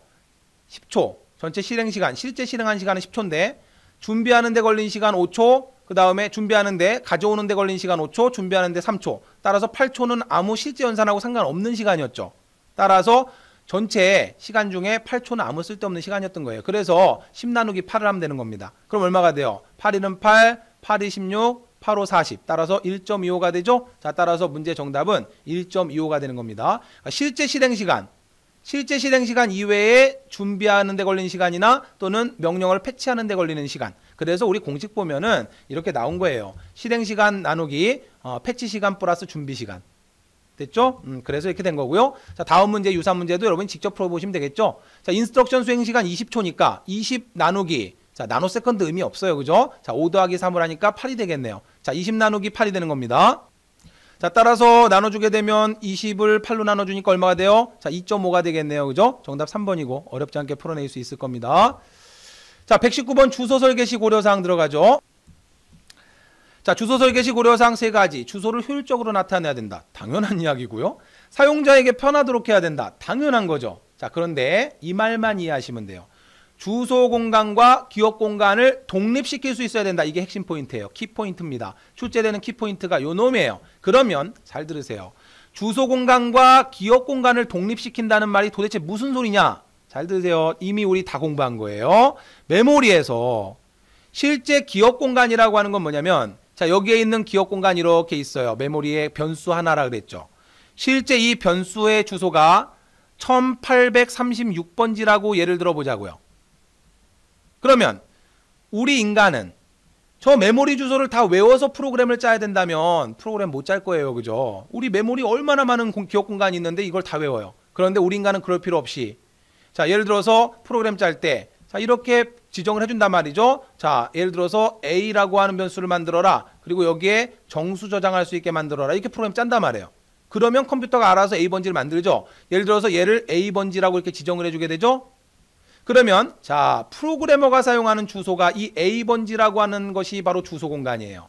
10초. 전체 실행 시간, 실제 실행한 시간은 10초인데 준비하는 데 걸린 시간 5초, 그 다음에 준비하는 데 가져오는 데 걸린 시간 5초, 준비하는 데 3초. 따라서 8초는 아무 실제 연산하고 상관없는 시간이었죠. 따라서 전체 시간 중에 8초는 아무 쓸데없는 시간이었던 거예요. 그래서 10 나누기 8을 하면 되는 겁니다. 그럼 얼마가 돼요? 8이는 8, 8이 16, 8, 5, 40. 따라서 1.25가 되죠? 자, 따라서 문제 정답은 1.25가 되는 겁니다. 그러니까 실제 실행 시간. 실제 실행 시간 이외에 준비하는 데 걸리는 시간이나 또는 명령을 패치하는 데 걸리는 시간. 그래서 우리 공식 보면은 이렇게 나온 거예요. 실행 시간 나누기 어, 패치 시간 플러스 준비 시간. 됐죠? 음, 그래서 이렇게 된 거고요. 자, 다음 문제, 유사 문제도 여러분이 직접 풀어보시면 되겠죠? 자, 인스트럭션 수행 시간 20초니까 20 나누기. 자, 나노 세컨드 의미 없어요. 그죠? 자, 5 더하기 3을 하니까 8이 되겠네요. 자, 20 나누기 8이 되는 겁니다. 자, 따라서 나눠주게 되면 20을 8로 나눠주니까 얼마가 돼요? 자, 2.5가 되겠네요. 그죠? 정답 3번이고 어렵지 않게 풀어낼 수 있을 겁니다. 자, 119번 주소설 계시 고려사항 들어가죠. 자, 주소설계시 고려사항 세 가지. 주소를 효율적으로 나타내야 된다. 당연한 이야기고요. 사용자에게 편하도록 해야 된다. 당연한 거죠. 자, 그런데 이 말만 이해하시면 돼요. 주소 공간과 기업 공간을 독립시킬 수 있어야 된다. 이게 핵심 포인트예요. 키포인트입니다. 출제되는 키포인트가 요 놈이에요. 그러면 잘 들으세요. 주소 공간과 기업 공간을 독립시킨다는 말이 도대체 무슨 소리냐? 잘 들으세요. 이미 우리 다 공부한 거예요. 메모리에서 실제 기업 공간이라고 하는 건 뭐냐면 자, 여기에 있는 기억 공간 이렇게 있어요. 메모리의 변수 하나라 그랬죠. 실제 이 변수의 주소가 1836번지라고 예를 들어 보자고요. 그러면 우리 인간은 저 메모리 주소를 다 외워서 프로그램을 짜야 된다면 프로그램 못 짤 거예요. 그죠? 우리 메모리 얼마나 많은 기억 공간이 있는데 이걸 다 외워요. 그런데 우리 인간은 그럴 필요 없이 자, 예를 들어서 프로그램 짤 때 자, 이렇게 지정을 해준단 말이죠. 자, 예를 들어서 A라고 하는 변수를 만들어라. 그리고 여기에 정수 저장할 수 있게 만들어라. 이렇게 프로그램 짠단 말이에요. 그러면 컴퓨터가 알아서 A번지를 만들죠. 예를 들어서 얘를 A번지라고 이렇게 지정을 해주게 되죠. 그러면 자 프로그래머가 사용하는 주소가 이 A번지라고 하는 것이 바로 주소 공간이에요.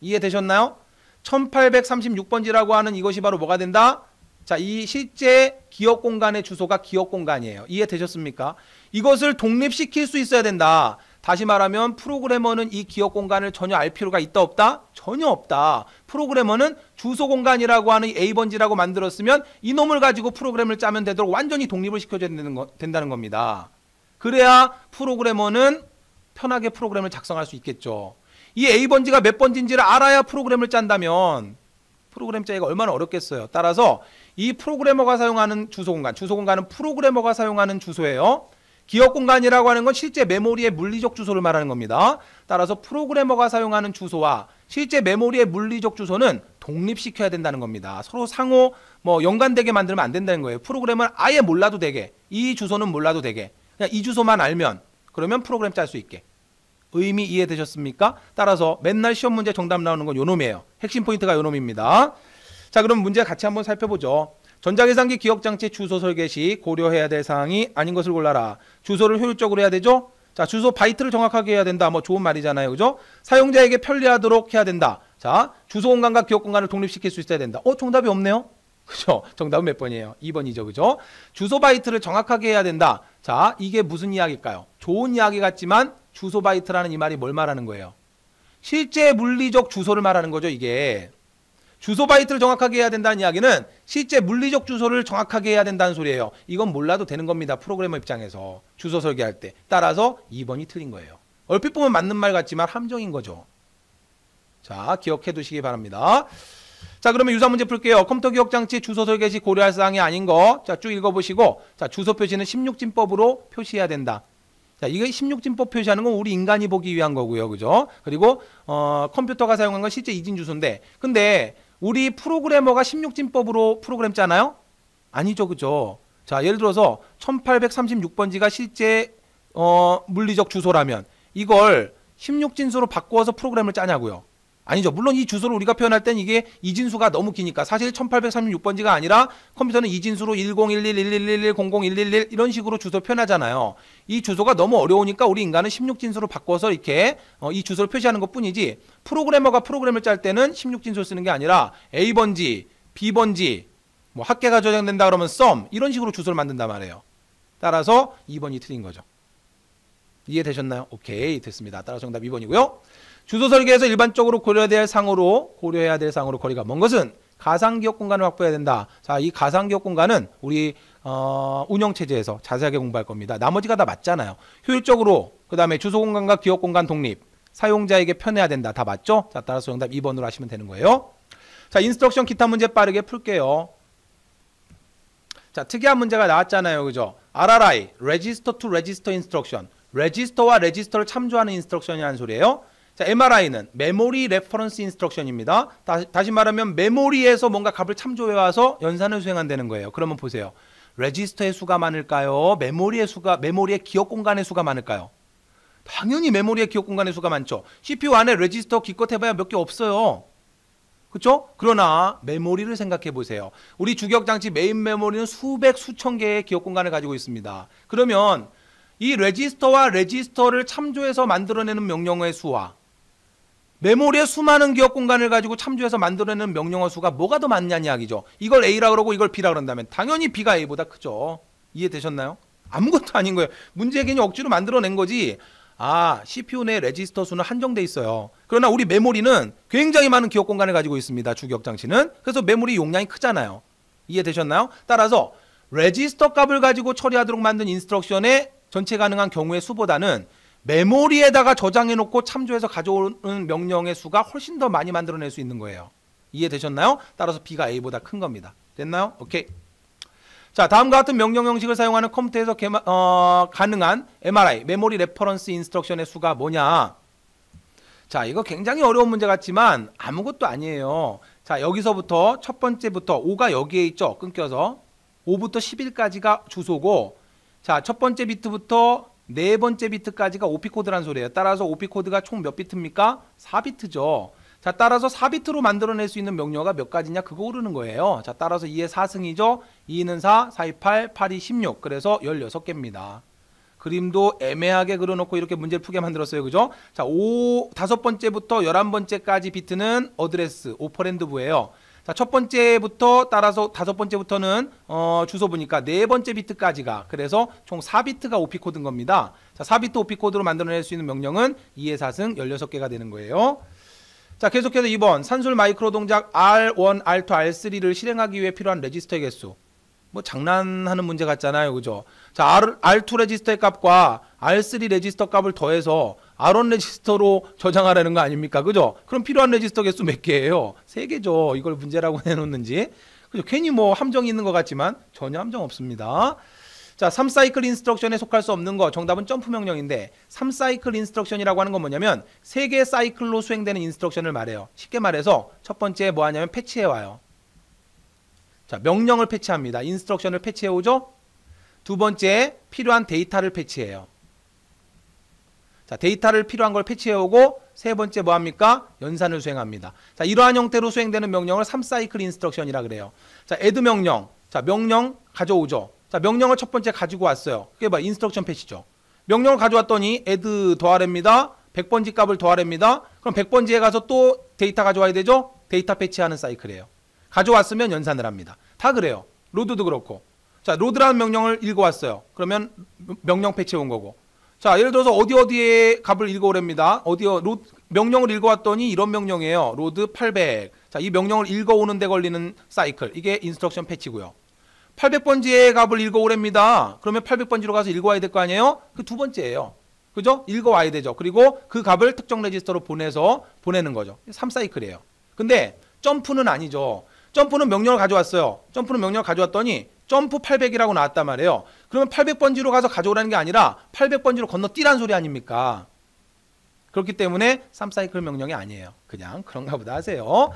이해되셨나요? 1836번지라고 하는 이것이 바로 뭐가 된다? 자, 이 실제 기억 공간의 주소가 기억 공간이에요. 이해되셨습니까? 이것을 독립시킬 수 있어야 된다. 다시 말하면 프로그래머는 이 기억 공간을 전혀 알 필요가 있다 없다? 전혀 없다. 프로그래머는 주소 공간이라고 하는 A번지라고 만들었으면 이놈을 가지고 프로그램을 짜면 되도록 완전히 독립을 시켜줘야 된다는 겁니다. 그래야 프로그래머는 편하게 프로그램을 작성할 수 있겠죠. 이 A번지가 몇 번지인지를 알아야 프로그램을 짠다면 프로그램 짜기가 얼마나 어렵겠어요. 따라서 이 프로그래머가 사용하는 주소 공간, 주소 공간은 프로그래머가 사용하는 주소예요. 기억 공간이라고 하는 건 실제 메모리의 물리적 주소를 말하는 겁니다. 따라서 프로그래머가 사용하는 주소와 실제 메모리의 물리적 주소는 독립시켜야 된다는 겁니다. 서로 상호 뭐 연관되게 만들면 안 된다는 거예요. 프로그램을 아예 몰라도 되게 이 주소는 몰라도 되게 그냥 이 주소만 알면 그러면 프로그램 짤 수 있게 의미 이해되셨습니까? 따라서 맨날 시험 문제 정답 나오는 건 요놈이에요. 핵심 포인트가 요놈입니다. 자 그럼 문제 같이 한번 살펴보죠. 전자계산기 기억장치 주소 설계 시 고려해야 될 사항이 아닌 것을 골라라. 주소를 효율적으로 해야 되죠? 자, 주소 바이트를 정확하게 해야 된다. 뭐 좋은 말이잖아요. 그죠? 사용자에게 편리하도록 해야 된다. 자, 주소 공간과 기억 공간을 독립시킬 수 있어야 된다. 어, 정답이 없네요? 그죠? 정답은 몇 번이에요? 2번이죠. 그죠? 주소 바이트를 정확하게 해야 된다. 자, 이게 무슨 이야기일까요? 좋은 이야기 같지만 주소 바이트라는 이 말이 뭘 말하는 거예요? 실제 물리적 주소를 말하는 거죠, 이게. 주소 바이트를 정확하게 해야 된다는 이야기는 실제 물리적 주소를 정확하게 해야 된다는 소리예요. 이건 몰라도 되는 겁니다. 프로그래머 입장에서 주소 설계할 때. 따라서 2번이 틀린 거예요. 얼핏 보면 맞는 말 같지만 함정인 거죠. 자, 기억해 두시기 바랍니다. 자, 그러면 유사 문제 풀게요. 컴퓨터 기억 장치 주소 설계 시 고려할 사항이 아닌 거. 자, 쭉 읽어 보시고 자, 주소 표시는 16진법으로 표시해야 된다. 자, 이게 16진법 표시하는 건 우리 인간이 보기 위한 거고요. 그죠? 그리고 어, 컴퓨터가 사용한 건 실제 이진 주소인데 근데 우리 프로그래머가 16진법으로 프로그램 짜나요? 아니죠, 그죠? 자, 예를 들어서 1836번지가 실제 어, 물리적 주소라면 이걸 16진수로 바꾸어서 프로그램을 짜냐고요. 아니죠. 물론 이 주소를 우리가 표현할 땐 이게 이진수가 너무 기니까 사실 1836번지가 아니라 컴퓨터는 이진수로 10111111100111 이런 식으로 주소 표현하잖아요. 이 주소가 너무 어려우니까 우리 인간은 16진수로 바꿔서 이렇게 어, 이 주소를 표시하는 것 뿐이지 프로그래머가 프로그램을 짤 때는 16진수를 쓰는 게 아니라 A번지, B번지, 뭐 합계가 저장된다 그러면 썸 이런 식으로 주소를 만든단 말이에요. 따라서 2번이 틀린 거죠. 이해되셨나요? 오케이 됐습니다. 따라서 정답 2번이고요. 주소 설계에서 일반적으로 고려해야 될 상으로 고려해야 될 상으로 거리가 먼 것은 가상 기업 공간을 확보해야 된다. 자, 이 가상 기업 공간은 우리 어, 운영 체제에서 자세하게 공부할 겁니다. 나머지가 다 맞잖아요. 효율적으로 그다음에 주소 공간과 기업 공간 독립, 사용자에게 편해야 된다. 다 맞죠? 자, 따라서 정답 2번으로 하시면 되는 거예요. 자, 인스트럭션 기타 문제 빠르게 풀게요. 자, 특이한 문제가 나왔잖아요. 그죠? RRI, Register to Register Instruction. 레지스터와 레지스터를 참조하는 인스트럭션이라는 소리예요. 자, MRI는 메모리 레퍼런스 인스트럭션입니다. 다, 시 말하면 메모리에서 뭔가 값을 참조해 와서 연산을 수행한다는 거예요. 그러면 보세요. 레지스터의 수가 많을까요? 메모리의 수가 메모리의 기억 공간의 수가 많을까요? 당연히 메모리의 기억 공간의 수가 많죠. CPU 안에 레지스터 기껏 해봐야 몇 개 없어요. 그렇죠? 그러나 메모리를 생각해 보세요. 우리 주격 장치 메인 메모리는 수백 수천 개의 기억 공간을 가지고 있습니다. 그러면 이 레지스터와 레지스터를 참조해서 만들어내는 명령어의 수와 메모리에 수많은 기억 공간을 가지고 참조해서 만들어내는 명령어 수가 뭐가 더 많냐는 이야기죠. 이걸 A라 고 그러고 이걸 B라 고 그런다면 당연히 B가 A보다 크죠. 이해되셨나요? 아무것도 아닌 거예요. 문제 의 개념 억지로 만들어낸 거지. 아, CPU 내 레지스터 수는 한정돼 있어요. 그러나 우리 메모리는 굉장히 많은 기억 공간을 가지고 있습니다. 주기억 장치는. 그래서 메모리 용량이 크잖아요. 이해되셨나요? 따라서 레지스터 값을 가지고 처리하도록 만든 인스트럭션의 전체 가능한 경우의 수보다는 메모리에다가 저장해놓고 참조해서 가져오는 명령의 수가 훨씬 더 많이 만들어낼 수 있는 거예요. 이해되셨나요? 따라서 B가 A보다 큰 겁니다. 됐나요? 오케이. 자, 다음과 같은 명령 형식을 사용하는 컴퓨터에서 개마, 어, 가능한 MRI, 메모리 레퍼런스 인스트럭션의 수가 뭐냐? 자, 이거 굉장히 어려운 문제 같지만 아무것도 아니에요. 자, 여기서부터 첫 번째부터 5가 여기에 있죠. 끊겨서 5부터 11까지가 주소고 자, 첫 번째 비트부터 네 번째 비트까지가 오피 코드란 소리예요. 따라서 오피 코드가 총 몇 비트입니까? 4비트죠. 자, 따라서 4비트로 만들어낼 수 있는 명령어가 몇 가지냐? 그거 오르는 거예요. 자, 따라서 2의 4승이죠. 2는 4, 4, 2, 8, 8, 2, 16. 그래서 16개입니다. 그림도 애매하게 그려놓고 이렇게 문제를 푸게 만들었어요. 그죠? 자, 5, 다섯 번째부터 열한 번째까지 비트는 어드레스, 오퍼랜드부예요. 자, 첫 번째부터 따라서 다섯 번째부터는 어, 주소 보니까 네 번째 비트까지가 그래서 총 4비트가 오피 코드인 겁니다. 자, 4비트 오피 코드로 만들어낼 수 있는 명령은 2의 4승 16개가 되는 거예요. 자, 계속해서 2번 산술 마이크로 동작 R1, R2, R3를 실행하기 위해 필요한 레지스터의 개수. 뭐 장난하는 문제 같잖아요. 그죠? 자, R, R2 레지스터의 값과 R3 레지스터 값을 더해서 R1 레지스터로 저장하라는 거 아닙니까? 그죠? 그럼 필요한 레지스터 개수 몇 개예요? 세 개죠. 이걸 문제라고 해놓는지. 그죠? 괜히 뭐 함정이 있는 것 같지만 전혀 함정 없습니다. 자, 3사이클 인스트럭션에 속할 수 없는 거 정답은 점프 명령인데 3사이클 인스트럭션이라고 하는 건 뭐냐면 세개의 사이클로 수행되는 인스트럭션을 말해요. 쉽게 말해서 첫 번째 뭐 하냐면 패치해 와요. 자, 명령을 패치합니다. 인스트럭션을 패치해 오죠? 두 번째, 필요한 데이터를 패치해요. 자, 데이터를 필요한 걸 패치해오고 세 번째 뭐 합니까? 연산을 수행합니다. 자, 이러한 형태로 수행되는 명령을 3사이클 인스트럭션이라 그래요. 자, a 드 명령. 자, 명령 가져오죠. 자, 명령을 첫 번째 가지고 왔어요. 그게 뭐 인스트럭션 패치죠. 명령을 가져왔더니 a 드 더하랍니다. 100번지 값을 더하랍니다. 그럼 100번지에 가서 또 데이터 가져와야 되죠? 데이터 패치하는 사이클이에요. 가져왔으면 연산을 합니다. 다 그래요. 로드도 그렇고. 자, 로드라는 명령을 읽어왔어요. 그러면 명령 패치온 거고. 자, 예를 들어서 어디 어디에 값을 읽어오랍니다. 어디 로, 명령을 읽어왔더니 이런 명령이에요. 로드 800. 자, 이 명령을 읽어오는데 걸리는 사이클. 이게 인스트럭션 패치고요. 800번지의 값을 읽어오랍니다. 그러면 800번지로 가서 읽어와야 될 거 아니에요? 그 두 번째예요. 그죠? 읽어와야 되죠. 그리고 그 값을 특정 레지스터로 보내서 보내는 거죠. 3사이클이에요. 근데 점프는 아니죠. 점프는 명령을 가져왔어요. 점프는 명령을 가져왔더니 점프 800이라고 나왔단 말이에요. 그러면 800번지로 가서 가져오라는 게 아니라 800번지로 건너뛰란 소리 아닙니까? 그렇기 때문에 쌈사이클 명령이 아니에요. 그냥 그런가 보다 하세요.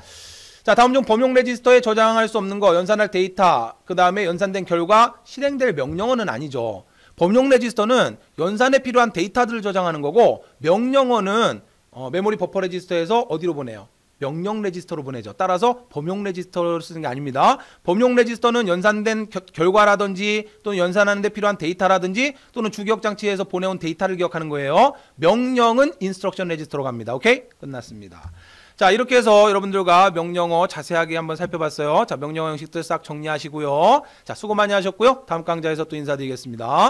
자, 다음 중 범용 레지스터에 저장할 수 없는 거, 연산할 데이터, 그 다음에 연산된 결과 실행될 명령어는 아니죠. 범용 레지스터는 연산에 필요한 데이터들을 저장하는 거고 명령어는 어, 메모리 버퍼 레지스터에서 어디로 보내요? 명령 레지스터로 보내죠. 따라서 범용 레지스터로 쓰는 게 아닙니다. 범용 레지스터는 연산된 겨, 결과라든지 또는 연산하는 데 필요한 데이터라든지 또는 주격 장치에서 보내온 데이터를 기억하는 거예요. 명령은 인스트럭션 레지스터로 갑니다. 오케이? 끝났습니다. 자 이렇게 해서 여러분들과 명령어 자세하게 한번 살펴봤어요. 자 명령어 형식들 싹 정리하시고요. 자 수고 많이 하셨고요. 다음 강좌에서 또 인사드리겠습니다.